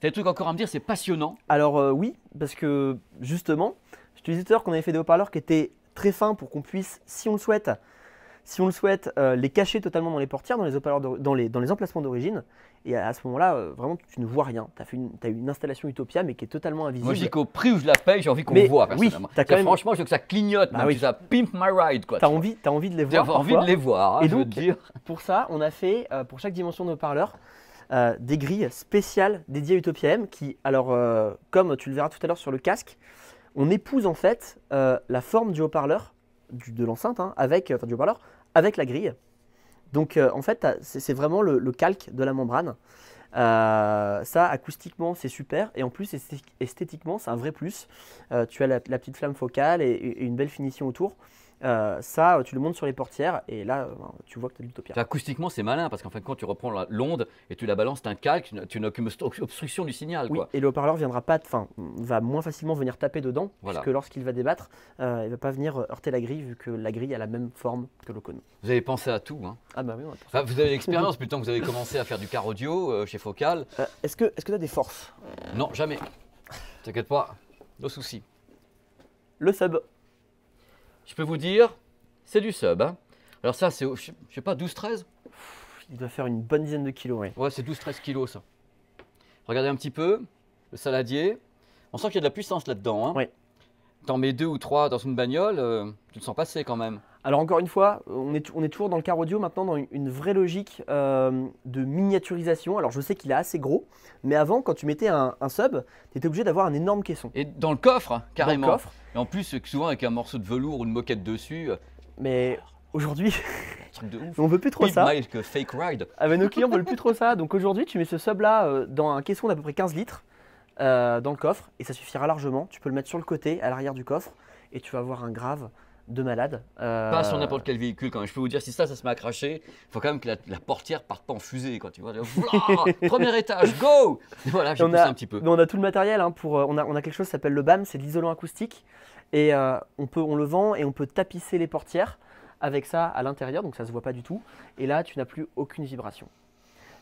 T'as des trucs encore à me dire, c'est passionnant. Alors oui, parce que justement, je te qu'on avait fait des haut-parleurs qui étaient très fins pour qu'on puisse, si on le souhaite, si on le souhaite, euh, les cacher totalement dans les portières, dans les, dans les emplacements d'origine. Et à, ce moment-là, euh, vraiment, tu ne vois rien. Tu as, une installation Utopia, mais qui est totalement invisible. Moi, je qu'au prix où je la paye, j'ai envie qu'on le voit, Franchement, je veux que ça clignote, bah ça pimp my ride. Tu as, envie, de les voir. J'ai envie de les voir, hein, Et dire. [LAUGHS] Pour ça, on a fait, euh, pour chaque dimension de haut-parleur, des grilles spéciales dédiées à Utopia M, qui, alors, comme tu le verras tout à l'heure sur le casque, on épouse en fait la forme du haut-parleur de l'enceinte, hein, avec, enfin du haut-parleur, avec la grille. Donc euh, en fait, c'est vraiment le, calque de la membrane. Euh, ça, acoustiquement, c'est super. Et en plus, esthétiquement, c'est un vrai plus. Euh, tu as la, petite flamme focale et une belle finition autour. Euh, ça, euh, tu le montes sur les portières et là, euh, ben, tu vois que tu as l'utopia. Acoustiquement, c'est malin parce qu'en fait quand tu reprends l'onde et tu la balances, tu un calque, tu n'as aucune obstruction du signal. et le haut-parleur viendra pas, enfin, va moins facilement venir taper dedans parce que lorsqu'il va débattre, il va pas venir heurter la grille vu que la grille a la même forme que le cône. Vous avez pensé à tout, hein Ah bah oui, vous avez l'expérience, [LAUGHS] plutôt que vous avez commencé à faire du car audio chez Focal. est-ce que tu as des forces Non, jamais. T'inquiète pas, nos soucis. Le sub je peux vous dire, c'est du sub. Hein. Alors ça, c'est, je sais pas, 12-13 Il doit faire une bonne dizaine de kilos, oui. Ouais, c'est 12-13 kilos, ça. Regardez un petit peu, le saladier. On sent qu'il y a de la puissance là-dedans. Hein. Oui. T'en mets deux ou trois dans une bagnole, euh, tu le sens passer quand même. Alors encore une fois, on est, toujours dans le car audio maintenant, dans une, vraie logique euh, de miniaturisation. Alors je sais qu'il est assez gros, mais avant, quand tu mettais un, sub, tu étais obligé d'avoir un énorme caisson. Et dans le coffre, carrément. le coffre. Et en plus, souvent avec un morceau de velours ou une moquette dessus. Euh, mais aujourd'hui, [LAUGHS] on veut plus trop ça. Que fake ride. Ah nos clients veulent plus trop ça. Donc aujourd'hui, tu mets ce sub là euh, dans un caisson d'à peu près 15 litres dans le coffre et ça suffira largement. Tu peux le mettre sur le côté, à l'arrière du coffre, et tu vas avoir un grave de malade. Euh, pas sur n'importe quel véhicule quand Je peux vous dire, si ça, ça se met à cracher, il faut quand même que la, la, portière parte pas en fusée. Quand tu vois, [LAUGHS] premier étage, go Voilà, j'ai poussé un petit peu. on a tout le matériel. Hein, pour, euh, on, a, on a quelque chose qui s'appelle le BAM, c'est de l'isolant acoustique. Et euh, on, peut, on le vend et on peut tapisser les portières avec ça à l'intérieur, donc ça se voit pas du tout. Et là, tu n'as plus aucune vibration.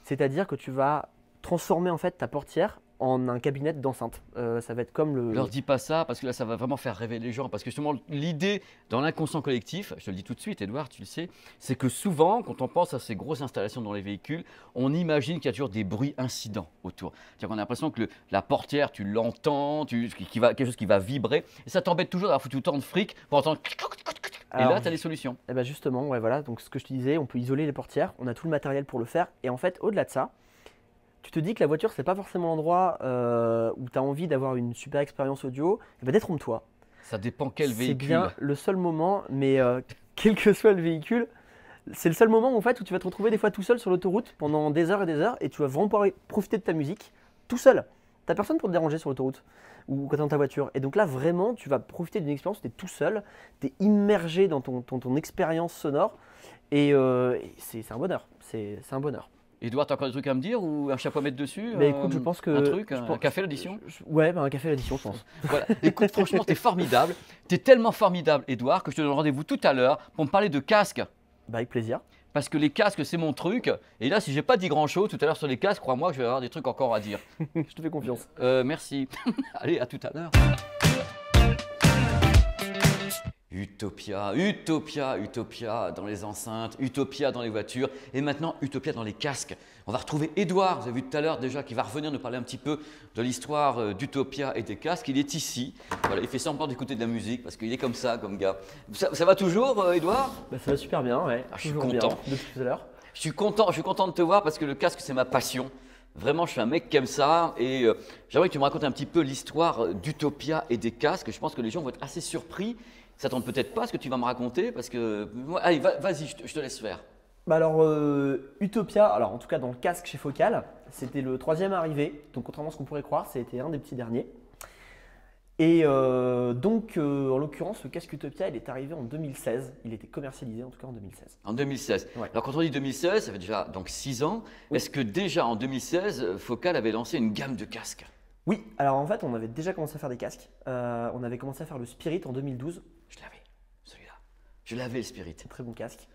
C'est-à-dire que tu vas transformer en fait ta portière en un cabinet d'enceinte. Euh, ça va être comme le. Leur dis pas ça parce que là, ça va vraiment faire rêver les gens. Parce que justement, l'idée dans l'inconscient collectif, je te le dis tout de suite, Edouard, tu le sais, c'est que souvent, quand on pense à ces grosses installations dans les véhicules, on imagine qu'il y a toujours des bruits incidents autour. C'est-à-dire qu'on a l'impression que la portière, tu l'entends, qui va, quelque chose qui va vibrer. Et ça t'embête toujours d'avoir foutu autant de fric pour entendre. et là, tu as des solutions. Et eh ben justement, ouais, voilà. Donc, ce que je te disais, on peut isoler les portières, on a tout le matériel pour le faire. Et en fait, au-delà de ça, tu te dis que la voiture, c'est pas forcément l'endroit euh, où tu as envie d'avoir une super expérience audio, et eh bien détrompe-toi. Ça dépend quel véhicule. C'est bien le seul moment, mais euh, quel que soit le véhicule, c'est le seul moment en fait où tu vas te retrouver des fois tout seul sur l'autoroute pendant des heures et des heures et tu vas vraiment pouvoir profiter de ta musique tout seul. T'as personne pour te déranger sur l'autoroute ou quand t'es dans ta voiture. Et donc là, vraiment, tu vas profiter d'une expérience où es tout seul, es immergé dans ton, expérience sonore et euh, c'est un bonheur. C'est un bonheur. Edouard, as encore des trucs à me dire ou un chapeau à mettre dessus euh, Un truc, ben, un, café l'addition Ouais, un café l'addition, je pense. [LAUGHS] voilà. Écoute, franchement, es formidable. es tellement formidable, Edouard, que je te donne rendez-vous tout à l'heure pour me parler de casques. Bah, avec plaisir. Parce que les casques, c'est mon truc. Et là, si j'ai pas dit grand-chose tout à l'heure sur les casques, crois-moi que je vais avoir des trucs encore à dire. [LAUGHS] je te fais confiance. Euh, euh, merci. [LAUGHS] Allez, à tout à l'heure. Utopia, Utopia, Utopia dans les enceintes, Utopia dans les voitures et maintenant Utopia dans les casques. On va retrouver Edouard, vous avez vu tout à l'heure déjà, qui va revenir nous parler un petit peu de l'histoire euh, d'Utopia et des casques. Il est ici, voilà, il fait semblant d'écouter de la musique parce qu'il est comme ça, comme gars. Ça, va toujours, Edouard euh, bah, Ça va super bien, ouais. Ah, je suis content. De tout à l'heure. Je suis content, je suis content de te voir parce que le casque, c'est ma passion. Vraiment, je suis un mec comme ça et euh, j'aimerais que tu me racontes un petit peu l'histoire d'Utopia et des casques. Je pense que les gens vont être assez surpris ça tente peut-être pas ce que tu vas me raconter parce que. Allez, vas-y, je, te laisse faire. Bah alors, euh, Utopia, alors en tout cas dans le casque chez Focal, c'était le troisième arrivé. Donc, contrairement à ce qu'on pourrait croire, c'était un des petits derniers. Et euh, donc, euh, en l'occurrence, le casque Utopia, il est arrivé en 2016. Il était commercialisé en tout cas en 2016. En 2016. Alors, quand on dit 2016, ça fait déjà donc 6 ans. Est-ce que déjà en 2016, Focal avait lancé une gamme de casques Oui, alors en fait, on avait déjà commencé à faire des casques. on avait commencé à faire le Spirit en 2012. Je l'avais le Spirit. Très bon casque.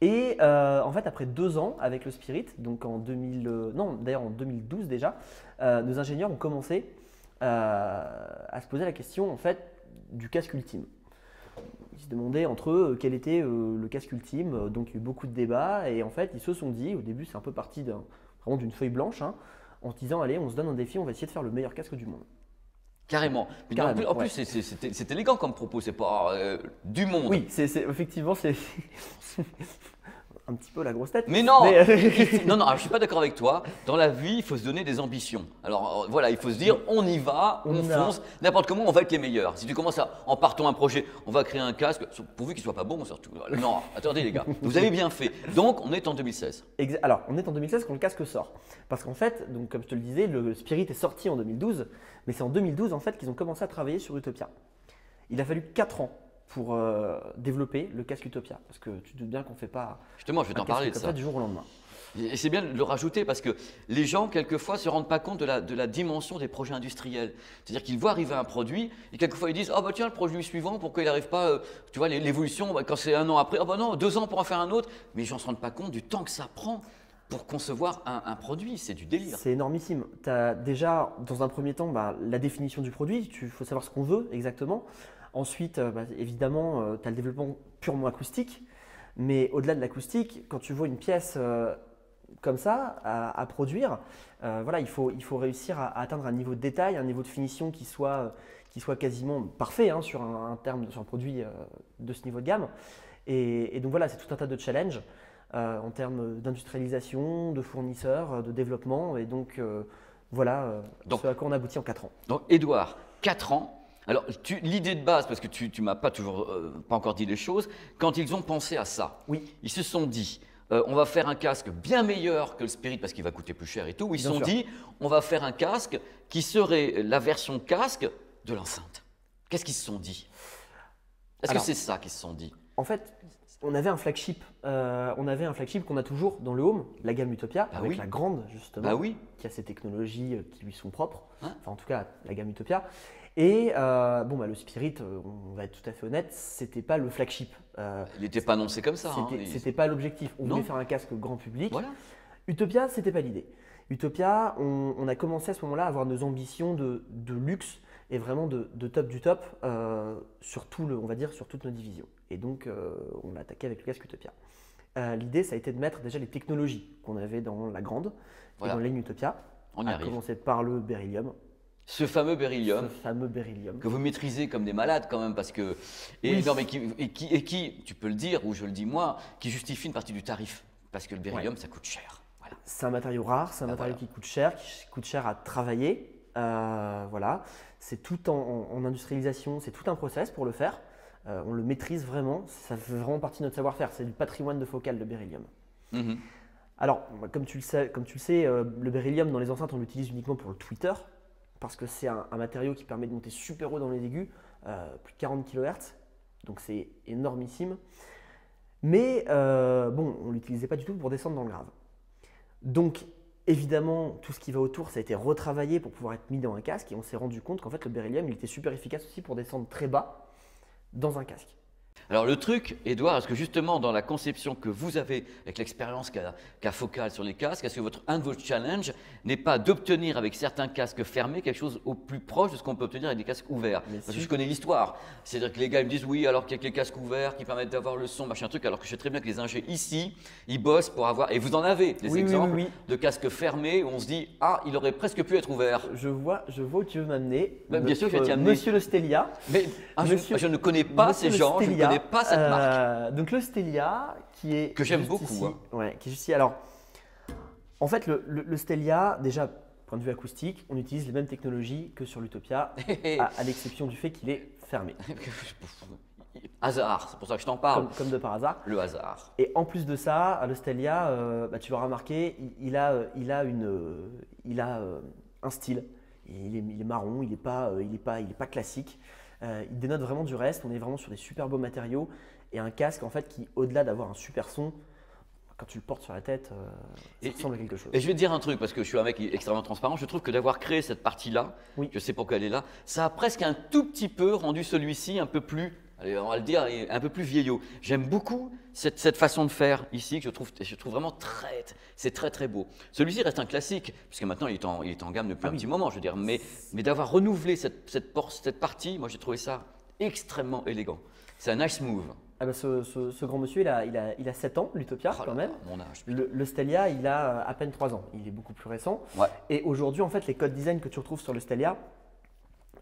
Et euh, en fait, après deux ans avec le Spirit, donc en 2000, euh, non, d'ailleurs en 2012 déjà, euh, nos ingénieurs ont commencé à se poser la question en fait du casque ultime. Ils se demandaient entre eux quel était le casque ultime, donc il y a eu beaucoup de débats et en fait ils se sont dit, au début c'est un peu parti vraiment d'une feuille blanche, hein, en se disant allez on se donne un défi, on va essayer de faire le meilleur casque du monde. Carrément. en plus, c'est élégant comme propos, c'est pas euh, du monde. Oui, c'est effectivement, c'est. [LAUGHS] un petit peu la grosse tête. Mais non, je euh, [LAUGHS] non, je suis pas d'accord avec toi. Dans la vie, il faut se donner des ambitions. Alors euh, voilà, il faut se dire, on y va, on, fonce, n'importe comment, on va être les meilleurs. Si tu commences à, en partant un projet, on va créer un casque, pourvu qu'il soit pas bon, surtout. Non, attendez les gars, vous avez bien fait. Donc on est en 2016. alors on est en 2016 quand le casque sort, parce qu'en fait, donc comme je te le disais, le, Spirit est sorti en 2012, mais c'est en 2012 en fait qu'ils ont commencé à travailler sur Utopia. Il a fallu 4 ans pour euh, développer le casque Utopia Parce que tu te doutes bien qu'on ne fait pas. Justement, je vais t'en parler ça. du jour au lendemain. Et c'est bien de le rajouter parce que les gens, quelquefois, ne se rendent pas compte de la, de la dimension des projets industriels. C'est-à-dire qu'ils voient arriver un produit et quelquefois ils disent oh bah tiens, le produit suivant, pourquoi il n'arrive pas euh, Tu vois, l'évolution, bah, quand c'est un an après, oh bah non, deux ans pour en faire un autre. Mais les gens ne se rendent pas compte du temps que ça prend pour concevoir un, produit. C'est du délire. C'est énormissime. Tu as déjà, dans un premier temps, bah, la définition du produit. Il faut savoir ce qu'on veut exactement. Ensuite, euh, bah, évidemment, euh, tu as le développement purement acoustique, mais au-delà de l'acoustique, quand tu vois une pièce euh, comme ça à, produire, voilà, il faut, il faut réussir à, atteindre un niveau de détail, un niveau de finition qui soit, qui soit quasiment parfait hein, sur un, terme, sur un produit de ce niveau de gamme. Et, donc voilà, c'est tout un tas de challenges en termes d'industrialisation, de fournisseurs, de développement, et donc voilà ce à quoi on aboutit en 4 ans. Donc, Edouard, 4 ans alors, l'idée de base, parce que tu ne m'as pas toujours euh, pas encore dit les choses, quand ils ont pensé à ça, oui. ils se sont dit, euh, on va faire un casque bien meilleur que le Spirit parce qu'il va coûter plus cher et tout. Ils se sont dit, on va faire un casque qui serait la version casque de l'enceinte. Qu'est-ce qu'ils se sont dit Est-ce que c'est ça qu'ils se sont dit En fait, on avait un flagship, euh, on avait un flagship qu'on a toujours dans le home, la gamme Utopia, bah avec la grande justement, bah oui. qui a ces technologies qui lui sont propres, hein enfin en tout cas la gamme Utopia. Et euh, bon, bah, le Spirit, euh, on va être tout à fait honnête, c'était pas le flagship. Euh, il n'était pas annoncé comme ça. Hein, c'était pas l'objectif. On voulait faire un casque grand public. Utopia, c'était pas l'idée. Utopia, on, a commencé à ce moment-là à avoir nos ambitions de, luxe et vraiment de, top du top sur le, on va dire, sur toutes nos divisions. Et donc, on a attaqué avec le casque Utopia. L'idée, ça a été de mettre déjà les technologies qu'on avait dans la grande et dans la ligne Utopia. On y a commencé par le beryllium, ce fameux beryllium. Que vous maîtrisez comme des malades quand même, parce que. Et, qui, tu peux le dire, ou je le dis moi, qui justifie une partie du tarif. Parce que le beryllium, ça coûte cher. C'est un matériau rare, c'est un ah, matériau qui coûte cher, qui coûte cher à travailler. Euh, voilà. C'est tout en, industrialisation, c'est tout un process pour le faire. Euh, on le maîtrise vraiment, ça fait vraiment partie de notre savoir-faire. C'est du patrimoine de focal, le beryllium. Mhm. Alors, comme tu le sais, comme tu le sais euh, le beryllium dans les enceintes, on l'utilise uniquement pour le Twitter parce que c'est un, matériau qui permet de monter super haut dans les aigus, euh, plus de 40 kHz, donc c'est énormissime. Mais euh, bon, on ne l'utilisait pas du tout pour descendre dans le grave. Donc évidemment, tout ce qui va autour, ça a été retravaillé pour pouvoir être mis dans un casque, et on s'est rendu compte qu'en fait le beryllium, il était super efficace aussi pour descendre très bas dans un casque. Alors le truc, Edouard, est-ce que justement dans la conception que vous avez avec l'expérience qu'a Focal sur les casques, est-ce que votre, un de vos challenges n'est pas d'obtenir avec certains casques fermés quelque chose au plus proche de ce qu'on peut obtenir avec des casques ouverts Parce que je connais l'histoire. C'est-à-dire que les gars ils me disent oui alors qu'il y a que les casques ouverts qui permettent d'avoir le son, machin truc, alors que je sais très bien que les ingénieurs ici, ils bossent pour avoir, et vous en avez des exemples de casques fermés où on se dit ah il aurait presque pu être ouvert. Je vois, je vois où tu veux m'amener. Bah, bien sûr, je vais euh, t'y Monsieur Le Stelia. Mais ah, je, ne connais pas ces gens, ne connais pas cette marque. Euh, donc le Stelia qui est. Que j'aime beaucoup. Hein. qui est juste ici. Alors, en fait, le, Stelia, déjà, point de vue acoustique, on utilise les mêmes technologies que sur l'Utopia, [LAUGHS] à, l'exception du fait qu'il est fermé. [LAUGHS] hasard, c'est pour ça que je t'en parle. Comme, de par hasard. Le hasard. Et en plus de ça, euh, le Stelia, euh, bah, tu vas remarquer, il, a, il a, une, il a un style. Il est, marron, il n'est pas, il est pas, il est pas classique. Euh, il dénote vraiment du reste. On est vraiment sur des super beaux matériaux et un casque en fait qui, au-delà d'avoir un super son, quand tu le portes sur la tête, euh, ça ressemble à quelque chose. Et je vais te dire un truc, parce que je suis un mec extrêmement transparent, je trouve que d'avoir créé cette partie-là, oui. je sais pourquoi elle est là, ça a presque un tout petit peu rendu celui-ci un peu plus on va le dire, un peu plus vieillot. J'aime beaucoup cette, façon de faire ici, que je trouve, je trouve vraiment très, c'est très très beau. Celui-ci reste un classique, puisque maintenant il est en, il est en gamme depuis ah un petit moment, je veux dire. Mais, mais d'avoir renouvelé cette, cette partie, moi j'ai trouvé ça extrêmement élégant. C'est un nice move. Ah ben ce, grand monsieur, il a, il a, 7 ans, l'Utopia oh quand même. Mon Le, Stelia, il a euh, à peine 3 ans. Il est beaucoup plus récent. Et aujourd'hui, en fait, les codes design que tu retrouves sur le Stelia,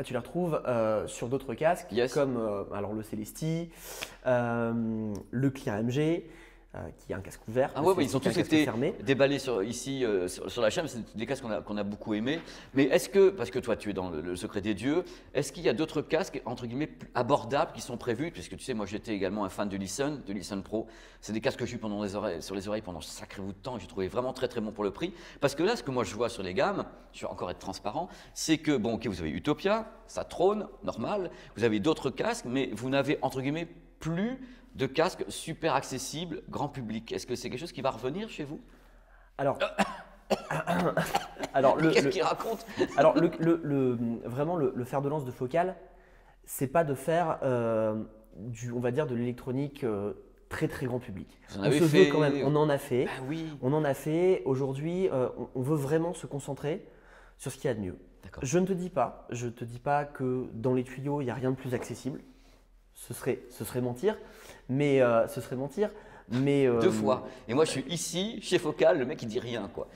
tu la retrouves euh, sur d'autres casques comme euh, le Celesti, euh, le Client MG. Euh, qui a un casque ouvert. Ah ouais, ils ont tous été fermé. déballés sur, ici euh, sur, la chaîne, c'est des casques qu'on a, a, beaucoup aimés. Mais est-ce que, parce que toi tu es dans le, secret des dieux, est-ce qu'il y a d'autres casques, entre guillemets, abordables qui sont prévus Puisque tu sais, moi j'étais également un fan de Listen, de Listen Pro. C'est des casques que j'ai eu pendant les oreilles, sur les oreilles pendant un sacré bout de temps, j'ai trouvé vraiment très très bon pour le prix. Parce que là, ce que moi je vois sur les gammes, je vais encore être transparent, c'est que, bon ok, vous avez Utopia, ça trône, normal, vous avez d'autres casques, mais vous n'avez, entre guillemets, plus de casques super accessibles, grand public. Est-ce que c'est quelque chose qui va revenir chez vous Alors. [COUGHS] [COUGHS] alors le, quest raconte Alors le, vraiment le, fer de lance de Focal, c'est pas de faire euh, du, on va dire de l'électronique euh, très très grand public. On, quand même, on en a fait. Ah on en a fait. Aujourd'hui, euh, on, veut vraiment se concentrer sur ce qu'il y a de mieux. Je ne te dis pas, je te dis pas que dans les tuyaux il n'y a rien de plus accessible ce serait, ce serait mentir, mais euh, ce serait mentir. Mais euh, Deux fois. Et moi, je suis ici, chez Focal, le mec, il dit rien, quoi.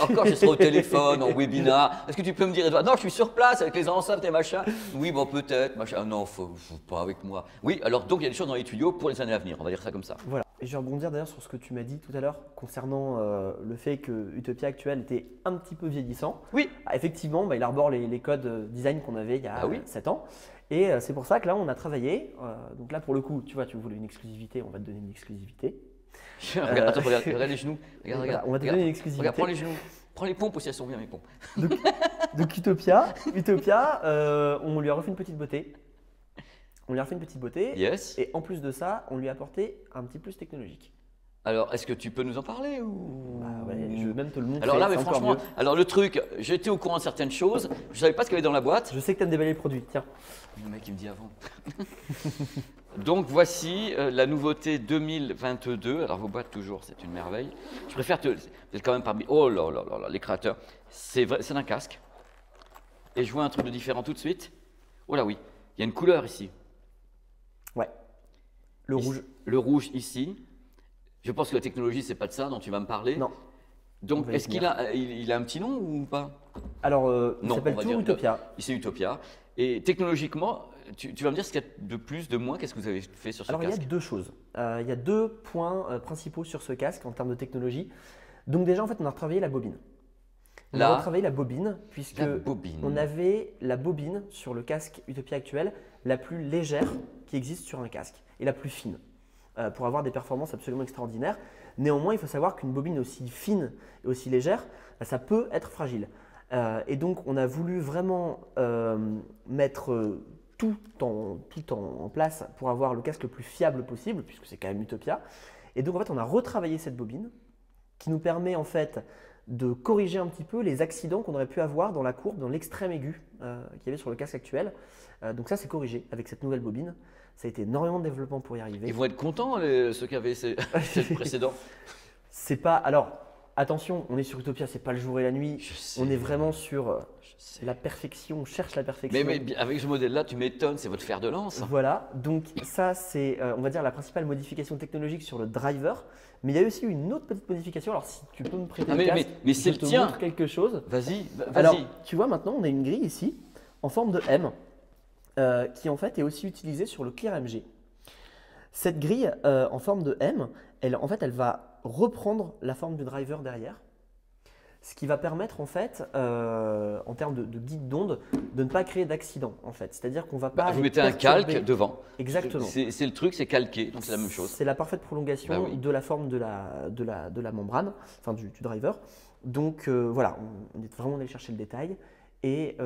Encore, je serai au téléphone, en webinar. Est-ce que tu peux me dire, Non, je suis sur place avec les enceintes et machin. Oui, bon, peut-être, machin. Ah non, faut, pas avec moi. Oui, alors, donc, il y a des choses dans les tuyaux pour les années à venir. On va dire ça comme ça. Voilà. Et je vais rebondir d'ailleurs sur ce que tu m'as dit tout à l'heure concernant euh, le fait que Utopia actuelle était un petit peu vieillissant. Oui. Ah, effectivement, bah, il arbore les, codes design qu'on avait il y a 7 ah ans. Et euh, c'est pour ça que là, on a travaillé. Euh, donc là, pour le coup, tu vois, tu voulais une exclusivité, on va te donner une exclusivité. [LAUGHS] regarde, regarde, regarde, les genoux. Regarde, regarde, on va te donner une exclusivité. Regarde, prends les genoux. Prends les pompes aussi, elles sont bien mes pompes. Donc, Utopia, Utopia euh, on lui a refait une petite beauté. On lui a refait une petite beauté. Yes. Et en plus de ça, on lui a apporté un petit plus technologique. Alors, est-ce que tu peux nous en parler ou... Bah je vais même te le montrer. Alors là, franchement, le truc, j'étais au courant de certaines choses, je savais pas ce qu'il y avait dans la boîte. Je sais que tu as déballé le produit, tiens. Le mec, il me dit avant. [LAUGHS] Donc voici euh, la nouveauté 2022. Alors vos boîtes toujours, c'est une merveille. Je préfère te, êtes quand même parmi. Oh là là là les créateurs. C'est c'est un casque. Et je vois un truc de différent tout de suite. Oh là oui, il y a une couleur ici. Ouais. Le rouge. Le rouge ici. Je pense que la technologie, c'est pas de ça dont tu vas me parler. Non. Donc, est-ce qu'il a, il, a un petit nom ou pas Alors, euh, il s'appelle tout Utopia. C'est Utopia. Et technologiquement, tu, vas me dire ce qu'il y a de plus, de moins, qu'est-ce que vous avez fait sur ce casque Alors, il y a deux choses. Euh, il y a deux points euh, principaux sur ce casque en termes de technologie. Donc, déjà, en fait, on a retravaillé la bobine. On a retravaillé la bobine, puisque bobine. on avait la bobine sur le casque Utopia actuel la plus légère qui existe sur un casque et la plus fine. Euh, pour avoir des performances absolument extraordinaires. Néanmoins, il faut savoir qu'une bobine aussi fine et aussi légère, bah, ça peut être fragile. Euh, et donc, on a voulu vraiment euh, mettre tout, en, place pour avoir le casque le plus fiable possible, puisque c'est quand même Utopia. Et donc, en fait, on a retravaillé cette bobine qui nous permet en fait de corriger un petit peu les accidents qu'on aurait pu avoir dans la courbe, dans l'extrême aiguë qu'il y avait sur le casque actuel. donc ça, c'est corrigé avec cette nouvelle bobine. Ça a été énormément de développement pour y arriver. Ils vont être contents, ceux qui avaient [LAUGHS] ces, précédents. C'est pas. Alors, attention, on est sur Utopia, c'est pas le jour et la nuit. On est vraiment sur euh, la perfection, on cherche la perfection. Mais, avec ce modèle-là, tu m'étonnes, c'est votre fer de lance. Voilà, donc ça, c'est, euh, on va dire, la principale modification technologique sur le driver. Mais il y a aussi une autre petite modification. Alors, si tu peux me prêter ah, mais, mais, mais je te montre quelque chose. Vas-y, vas-y. Alors, tu vois, maintenant, on a une grille ici en forme de M. Euh, qui en fait est aussi utilisé sur le clear MG. Cette grille euh, en forme de M, elle, en fait, elle va reprendre la forme du driver derrière, ce qui va permettre en fait, euh, en termes de, guide d'onde, de ne pas créer d'accident en fait. C'est-à-dire qu'on va bah, pas. vous mettez un calque devant. Exactement. C'est le truc, c'est calqué, donc c'est la même chose. C'est la parfaite prolongation bah de la forme de la, de la, de la membrane, enfin du, driver. Donc voilà, on, est vraiment allé chercher le détail et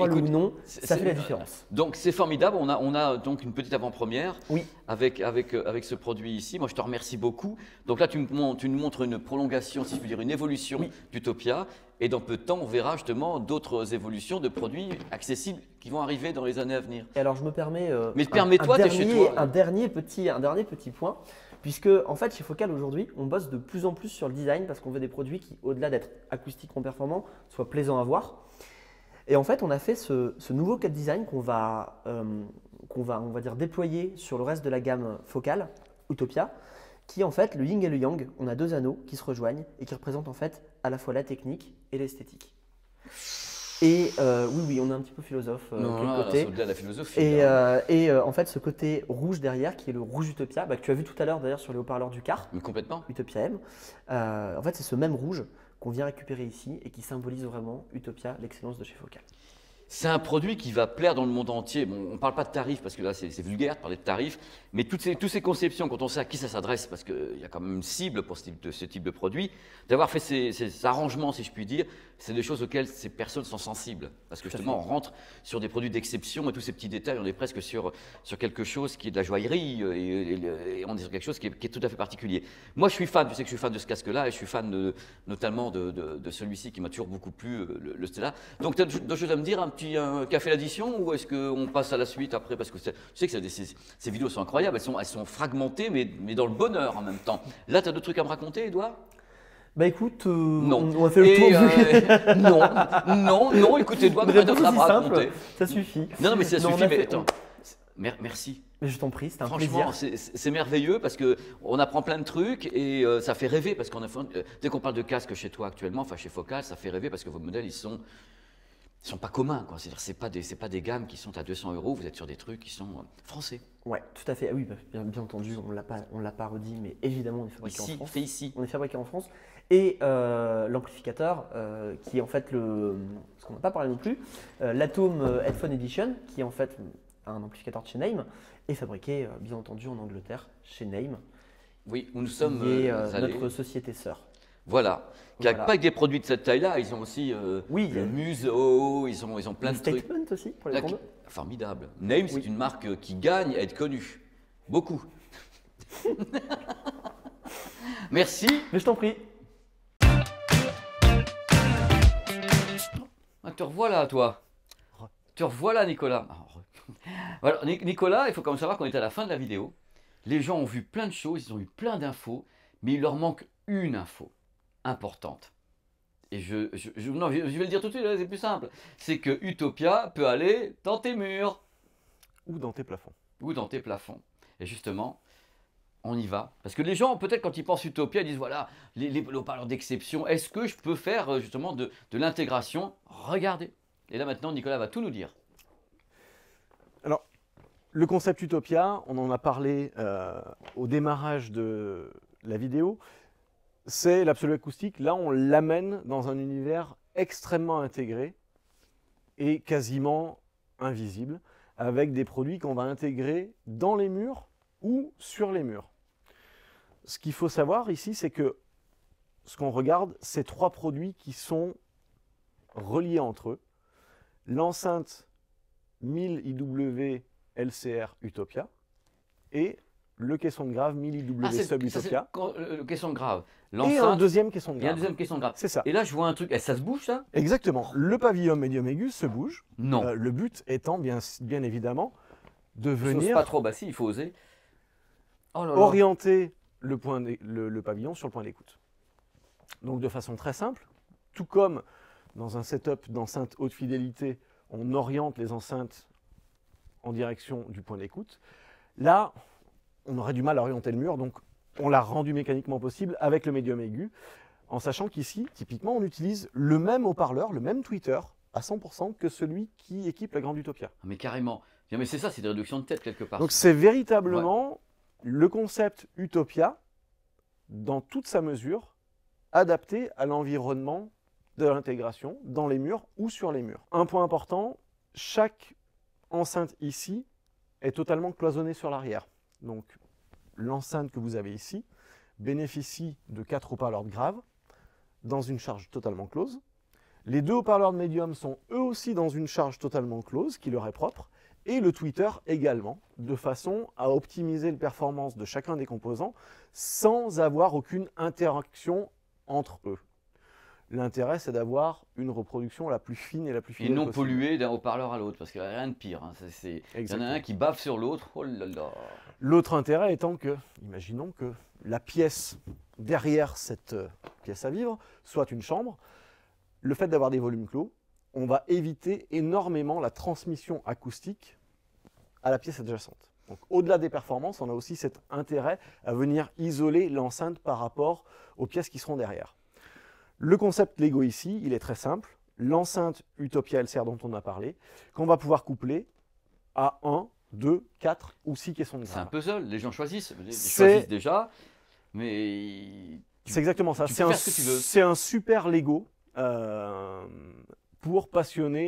ou non, ça fait la différence. Donc c'est formidable. On a, donc une petite avant-première oui. avec, avec, euh, avec ce produit ici. Moi, je te remercie beaucoup. Donc là, tu, me, nous montres une prolongation, si je puis dire, une évolution d'Utopia. Et dans peu de temps, on verra justement d'autres évolutions de produits accessibles qui vont arriver dans les années à venir. Et alors, je me permets. Euh, Mais permets-toi, t'es chez Un dernier petit, un dernier petit point. Puisque, en fait, chez Focal aujourd'hui, on bosse de plus en plus sur le design parce qu'on veut des produits qui, au-delà d'être acoustiquement performants, soient plaisants à voir. Et en fait, on a fait ce, ce nouveau de design qu'on va, euh, qu'on va, on va dire, déployer sur le reste de la gamme focale, Utopia, qui en fait le yin et le yang. On a deux anneaux qui se rejoignent et qui représentent en fait à la fois la technique et l'esthétique. Et euh, oui, oui, on est un petit peu philosophe. Euh, non, côté. la philosophie. Et, euh, en fait, ce côté rouge derrière, qui est le rouge Utopia, bah, que tu as vu tout à l'heure d'ailleurs sur les haut-parleurs du car. complètement. Utopia M. en fait, c'est ce même rouge on vient récupérer ici et qui symbolise vraiment Utopia, l'excellence de chez Focal. C'est un produit qui va plaire dans le monde entier. on ne parle pas de tarifs parce que là, c'est vulgaire de parler de tarifs, mais toutes ces, ces conceptions, quand on sait à qui ça s'adresse, parce qu'il y a quand même une cible pour ce type de, ce type de produit, d'avoir fait ces, ces, arrangements, si je puis dire, c'est des choses auxquelles ces personnes sont sensibles. Parce que justement, on rentre sur des produits d'exception et tous ces petits détails, on est presque sur, sur quelque chose qui est de la joaillerie euh, et, on est sur quelque chose qui est, tout à fait particulier. Moi, je suis fan, tu sais que je suis fan de ce casque-là et je suis fan notamment de, celui-ci qui m'a toujours beaucoup plu, euh, le, Stella. Donc, tu as deux choses à me dire un petit café d'addition ou est-ce qu'on passe à la suite après Parce que tu sais que ces, vidéos sont incroyables, elles sont, fragmentées mais, dans le bonheur en même temps. Là, tu as deux trucs à me raconter, Edouard bah écoute, euh, On, a fait le tour. Euh, [LAUGHS] non, non, non, écoute, rien d'autre à raconter. Ça suffit. Non, non mais ça suffit, mais attends. Merci. Merci. Je t'en prie, c'est un Franchement, c'est merveilleux parce que on apprend plein de trucs et euh, ça fait rêver parce qu'on a dès qu'on parle de casque chez toi actuellement, enfin chez Focal, ça fait rêver parce que vos modèles ils sont sont pas communs C'est-à-dire c'est pas des c'est pas des gammes qui sont à 200 euros. Vous êtes sur des trucs qui sont français. Ouais, tout à fait. Ah oui, bah, bien, bien entendu, on l'a pas on l'a pas redit, mais évidemment on est fabriqué en France. Fait ici. On est fabriqué en France et euh, l'amplificateur euh, qui est en fait le, ce qu'on n'a pas parlé non plus, euh, l'atome l'Atom Headphone Edition qui est en fait un amplificateur de chez Name est fabriqué bien entendu en Angleterre chez Name. Oui, où nous sommes et, notre société sœur. Voilà. Il n'y a pas que des produits de cette taille-là, ils ont aussi oui, le Muse oh, oh, oh, ils ont, ils ont plein de trucs. Statement aussi pour les grandes. Formidable. Name, c'est une marque qui gagne à être connue. Beaucoup. [LAUGHS] Merci. Mais je t'en prie. Ah, te revoilà, toi. tu Te revoilà, Nicolas. Ah, [LAUGHS] voilà Nicolas, il faut quand même savoir qu'on est à la fin de la vidéo. Les gens ont vu plein de choses, ils ont eu plein d'infos, mais il leur manque une info importante. Et je, je, je vais le dire tout de suite, hein, c'est plus simple. C'est que Utopia peut aller dans tes murs. Ou dans tes plafonds. Ou dans tes plafonds. Et justement, on y va. Parce que les gens, peut-être quand ils pensent Utopia, ils disent voilà, les, les, d'exception, est-ce que je peux faire euh, justement de, l'intégration Regardez. Et là maintenant, Nicolas va tout nous dire. Alors, le concept Utopia, on en a parlé euh, au démarrage de la vidéo, c'est l'absolu acoustique. Là, on l'amène dans un univers extrêmement intégré et quasiment invisible, avec des produits qu'on va intégrer dans les murs ou sur les murs. Ce qu'il faut savoir ici, c'est que ce qu'on regarde, c'est trois produits qui sont reliés entre eux. L'enceinte 1000 IW LCR Utopia et le caisson de grave 1000 IW sub Utopia. Euh, le caisson grave. Et un deuxième caisson de grave. Et un deuxième caisson de grave. C'est ça. Et là, je vois un truc. Eh, ça se bouge, ça Exactement. Le pavillon médium aigu se bouge. Non. Euh, le but étant, bien, bien évidemment, de venir. pas trop, bah si, il faut oser. Oh là Orienter le, point le, pavillon sur le point d'écoute. Donc de façon très simple, tout comme dans un setup d'enceinte haute fidélité, on oriente les enceintes en direction du point d'écoute, là, on aurait du mal à orienter le mur, donc on l'a rendu mécaniquement possible avec le médium aigu, en sachant qu'ici, typiquement, on utilise le même haut-parleur, le même tweeter, à 100% que celui qui équipe la Grande Utopia. Ah, mais carrément. Mais c'est ça, c'est des réductions de tête quelque part. Donc c'est véritablement le concept utopia dans toute sa mesure adapté à l'environnement de l'intégration dans les murs ou sur les murs. Un point important, chaque enceinte ici est totalement cloisonnée sur l'arrière. Donc l'enceinte que vous avez ici bénéficie de quatre haut-parleurs graves dans une charge totalement close. Les deux haut-parleurs de médium sont eux aussi dans une charge totalement close qui leur est propre et le Twitter également, de façon à optimiser les performance de chacun des composants sans avoir aucune interaction entre eux. L'intérêt, c'est d'avoir une reproduction la plus fine et la plus fine. Et non polluée d'un haut-parleur à l'autre, parce qu'il n'y a rien de pire. Hein. Il y en a un qui bave sur l'autre. Oh l'autre intérêt étant que, imaginons que la pièce derrière cette euh, pièce à vivre soit une chambre, le fait d'avoir des volumes clos on va éviter énormément la transmission acoustique à la pièce adjacente. Donc au-delà des performances, on a aussi cet intérêt à venir isoler l'enceinte par rapport aux pièces qui seront derrière. Le concept Lego ici, il est très simple. L'enceinte Utopia LCR dont on a parlé, qu'on va pouvoir coupler à 1, 2, 4 ou 6 caissons de C'est un puzzle, les gens choisissent, ils choisissent déjà, mais... C'est exactement ça, c'est un, un, super Lego euh, pour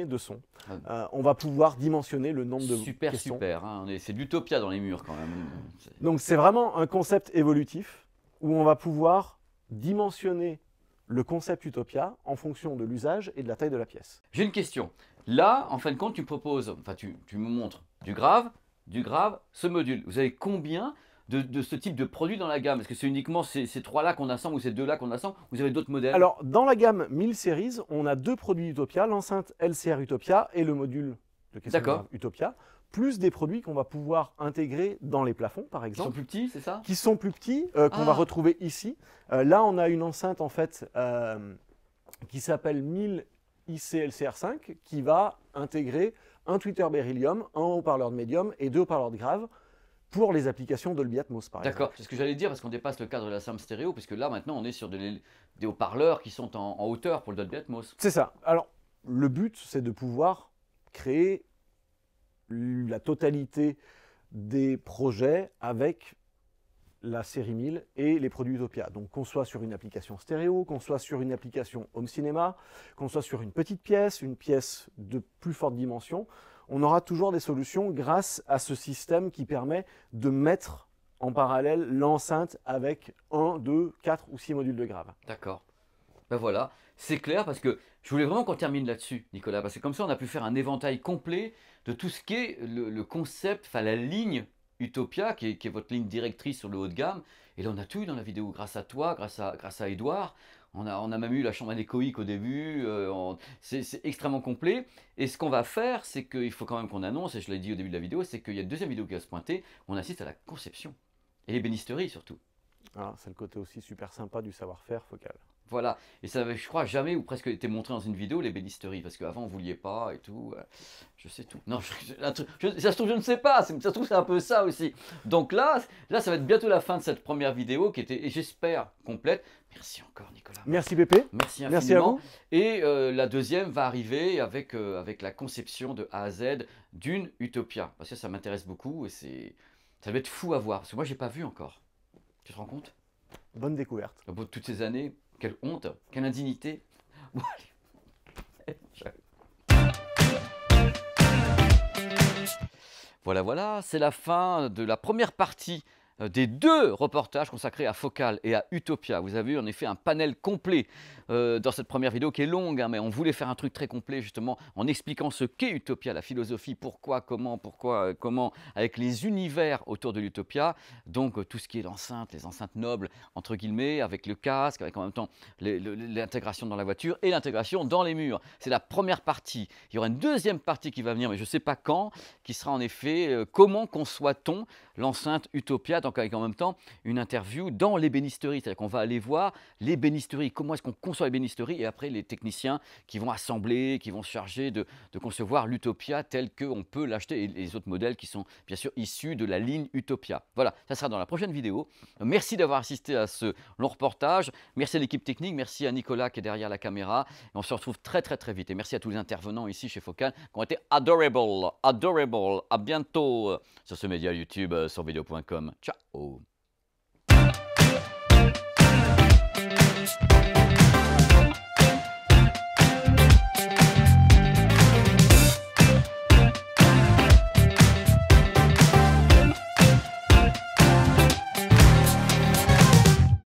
de son. Ah euh, on va pouvoir dimensionner le nombre de super, Super, hein. c'est l'utopia dans les murs quand même. Donc c'est vraiment un concept évolutif où on va pouvoir dimensionner le concept utopia en fonction de l'usage et de la taille de la pièce. J'ai une question. Là, en fin de compte, tu proposes, enfin tu, tu me montres du grave, du grave, ce module. Vous avez combien de, ce type de produit dans la gamme Est-ce que c'est uniquement ces, trois-là qu'on assemble ou ces deux-là qu'on assemble Vous avez d'autres modèles Alors, dans la gamme 1000 Series, on a deux produits Utopia, l'enceinte LCR Utopia et le module de question Utopia plus des produits qu'on va pouvoir intégrer dans les plafonds, par exemple. Qui sont plus petits, c'est ça Qui sont plus petits, euh, qu'on va ah. retrouver ici. Euh, là, on a une enceinte, en fait, euh, qui s'appelle 1000 ICLCR5, qui va intégrer un Twitter Beryllium, un haut-parleur de médium et deux haut-parleurs de grave pour les applications Dolby Atmos, par exemple. D'accord, c'est ce que j'allais dire, parce qu'on dépasse le cadre de la simple stéréo, puisque là, maintenant, on est sur des, haut-parleurs qui sont en, en, hauteur pour le Dolby Atmos. C'est ça. Alors, le but, c'est de pouvoir créer la totalité des projets avec la série 1000 et les produits Utopia. Donc qu'on soit sur une application stéréo, qu'on soit sur une application home cinéma, qu'on soit sur une petite pièce, une pièce de plus forte dimension, on aura toujours des solutions grâce à ce système qui permet de mettre en parallèle l'enceinte avec 1, 2, 4 ou 6 modules de grave. D'accord. Ben voilà, c'est clair parce que je voulais vraiment qu'on termine là-dessus, Nicolas, parce que comme ça on a pu faire un éventail complet de tout ce qui est le, concept, enfin la ligne Utopia, qui est, votre ligne directrice sur le haut de gamme. Et là, on a tout eu dans la vidéo grâce à toi, grâce à Edouard. On a, même eu la chambre anéchoïque au début. Euh, c'est extrêmement complet. Et ce qu'on va faire, c'est qu'il faut quand même qu'on annonce, et je l'ai dit au début de la vidéo, c'est qu'il y a une deuxième vidéo qui va se pointer. On assiste à la conception. Et les surtout. Ah, c'est le côté aussi super sympa du savoir-faire focal. Voilà, et ça je crois, jamais ou presque été montré dans une vidéo, les l'ébénisterie, parce qu'avant, vous voulait pas et tout. Euh, je sais tout. Non, [LAUGHS] ça se trouve, je ne sais pas, ça se trouve, c'est un peu ça aussi. Donc là, là, ça va être bientôt la fin de cette première vidéo qui était, j'espère, complète. Merci encore, Nicolas. Merci, Pépé. Merci infiniment. à Et euh, la deuxième va arriver avec, euh, avec la conception de A à Z d'une utopia, parce que ça m'intéresse beaucoup et c'est, ça va être fou à voir, parce que moi, n'ai pas vu encore. Tu te rends compte Bonne découverte. Au bout de toutes ces années, quelle honte, quelle indignité. Voilà, voilà, c'est la fin de la première partie euh, des deux reportages consacrés à Focal et à Utopia. Vous avez eu en effet un panel complet euh, dans cette première vidéo qui est longue, hein, mais on voulait faire un truc très complet justement en expliquant ce qu'est Utopia, la philosophie, pourquoi, comment, pourquoi, euh, comment, avec les univers autour de l'Utopia. Donc tout ce qui est l'enceinte, les enceintes nobles, entre guillemets, avec le casque, avec en même temps l'intégration dans la voiture et l'intégration dans les murs. C'est la première partie. Il y aura une deuxième partie qui va venir, mais je ne sais pas quand, qui sera en effet comment conçoit-on l'enceinte Utopia, donc avec en même temps une interview dans l'ébénisterie. C'est-à-dire qu'on va aller voir les l'ébénisterie, comment est-ce qu'on conçoit l'ébénisterie, et après les techniciens qui vont assembler, qui vont se charger de, concevoir l'Utopia tel qu'on peut l'acheter, et les autres modèles qui sont bien sûr issus de la ligne Utopia. Voilà, ça sera dans la prochaine vidéo. Merci d'avoir assisté à ce long reportage. Merci à l'équipe technique, merci à Nicolas qui est derrière la caméra. Et on se retrouve très très très vite. Et merci à tous les intervenants ici chez Focal qui ont été adorables, adorables. À bientôt euh, sur ce média YouTube. Euh, sur video.com. Ciao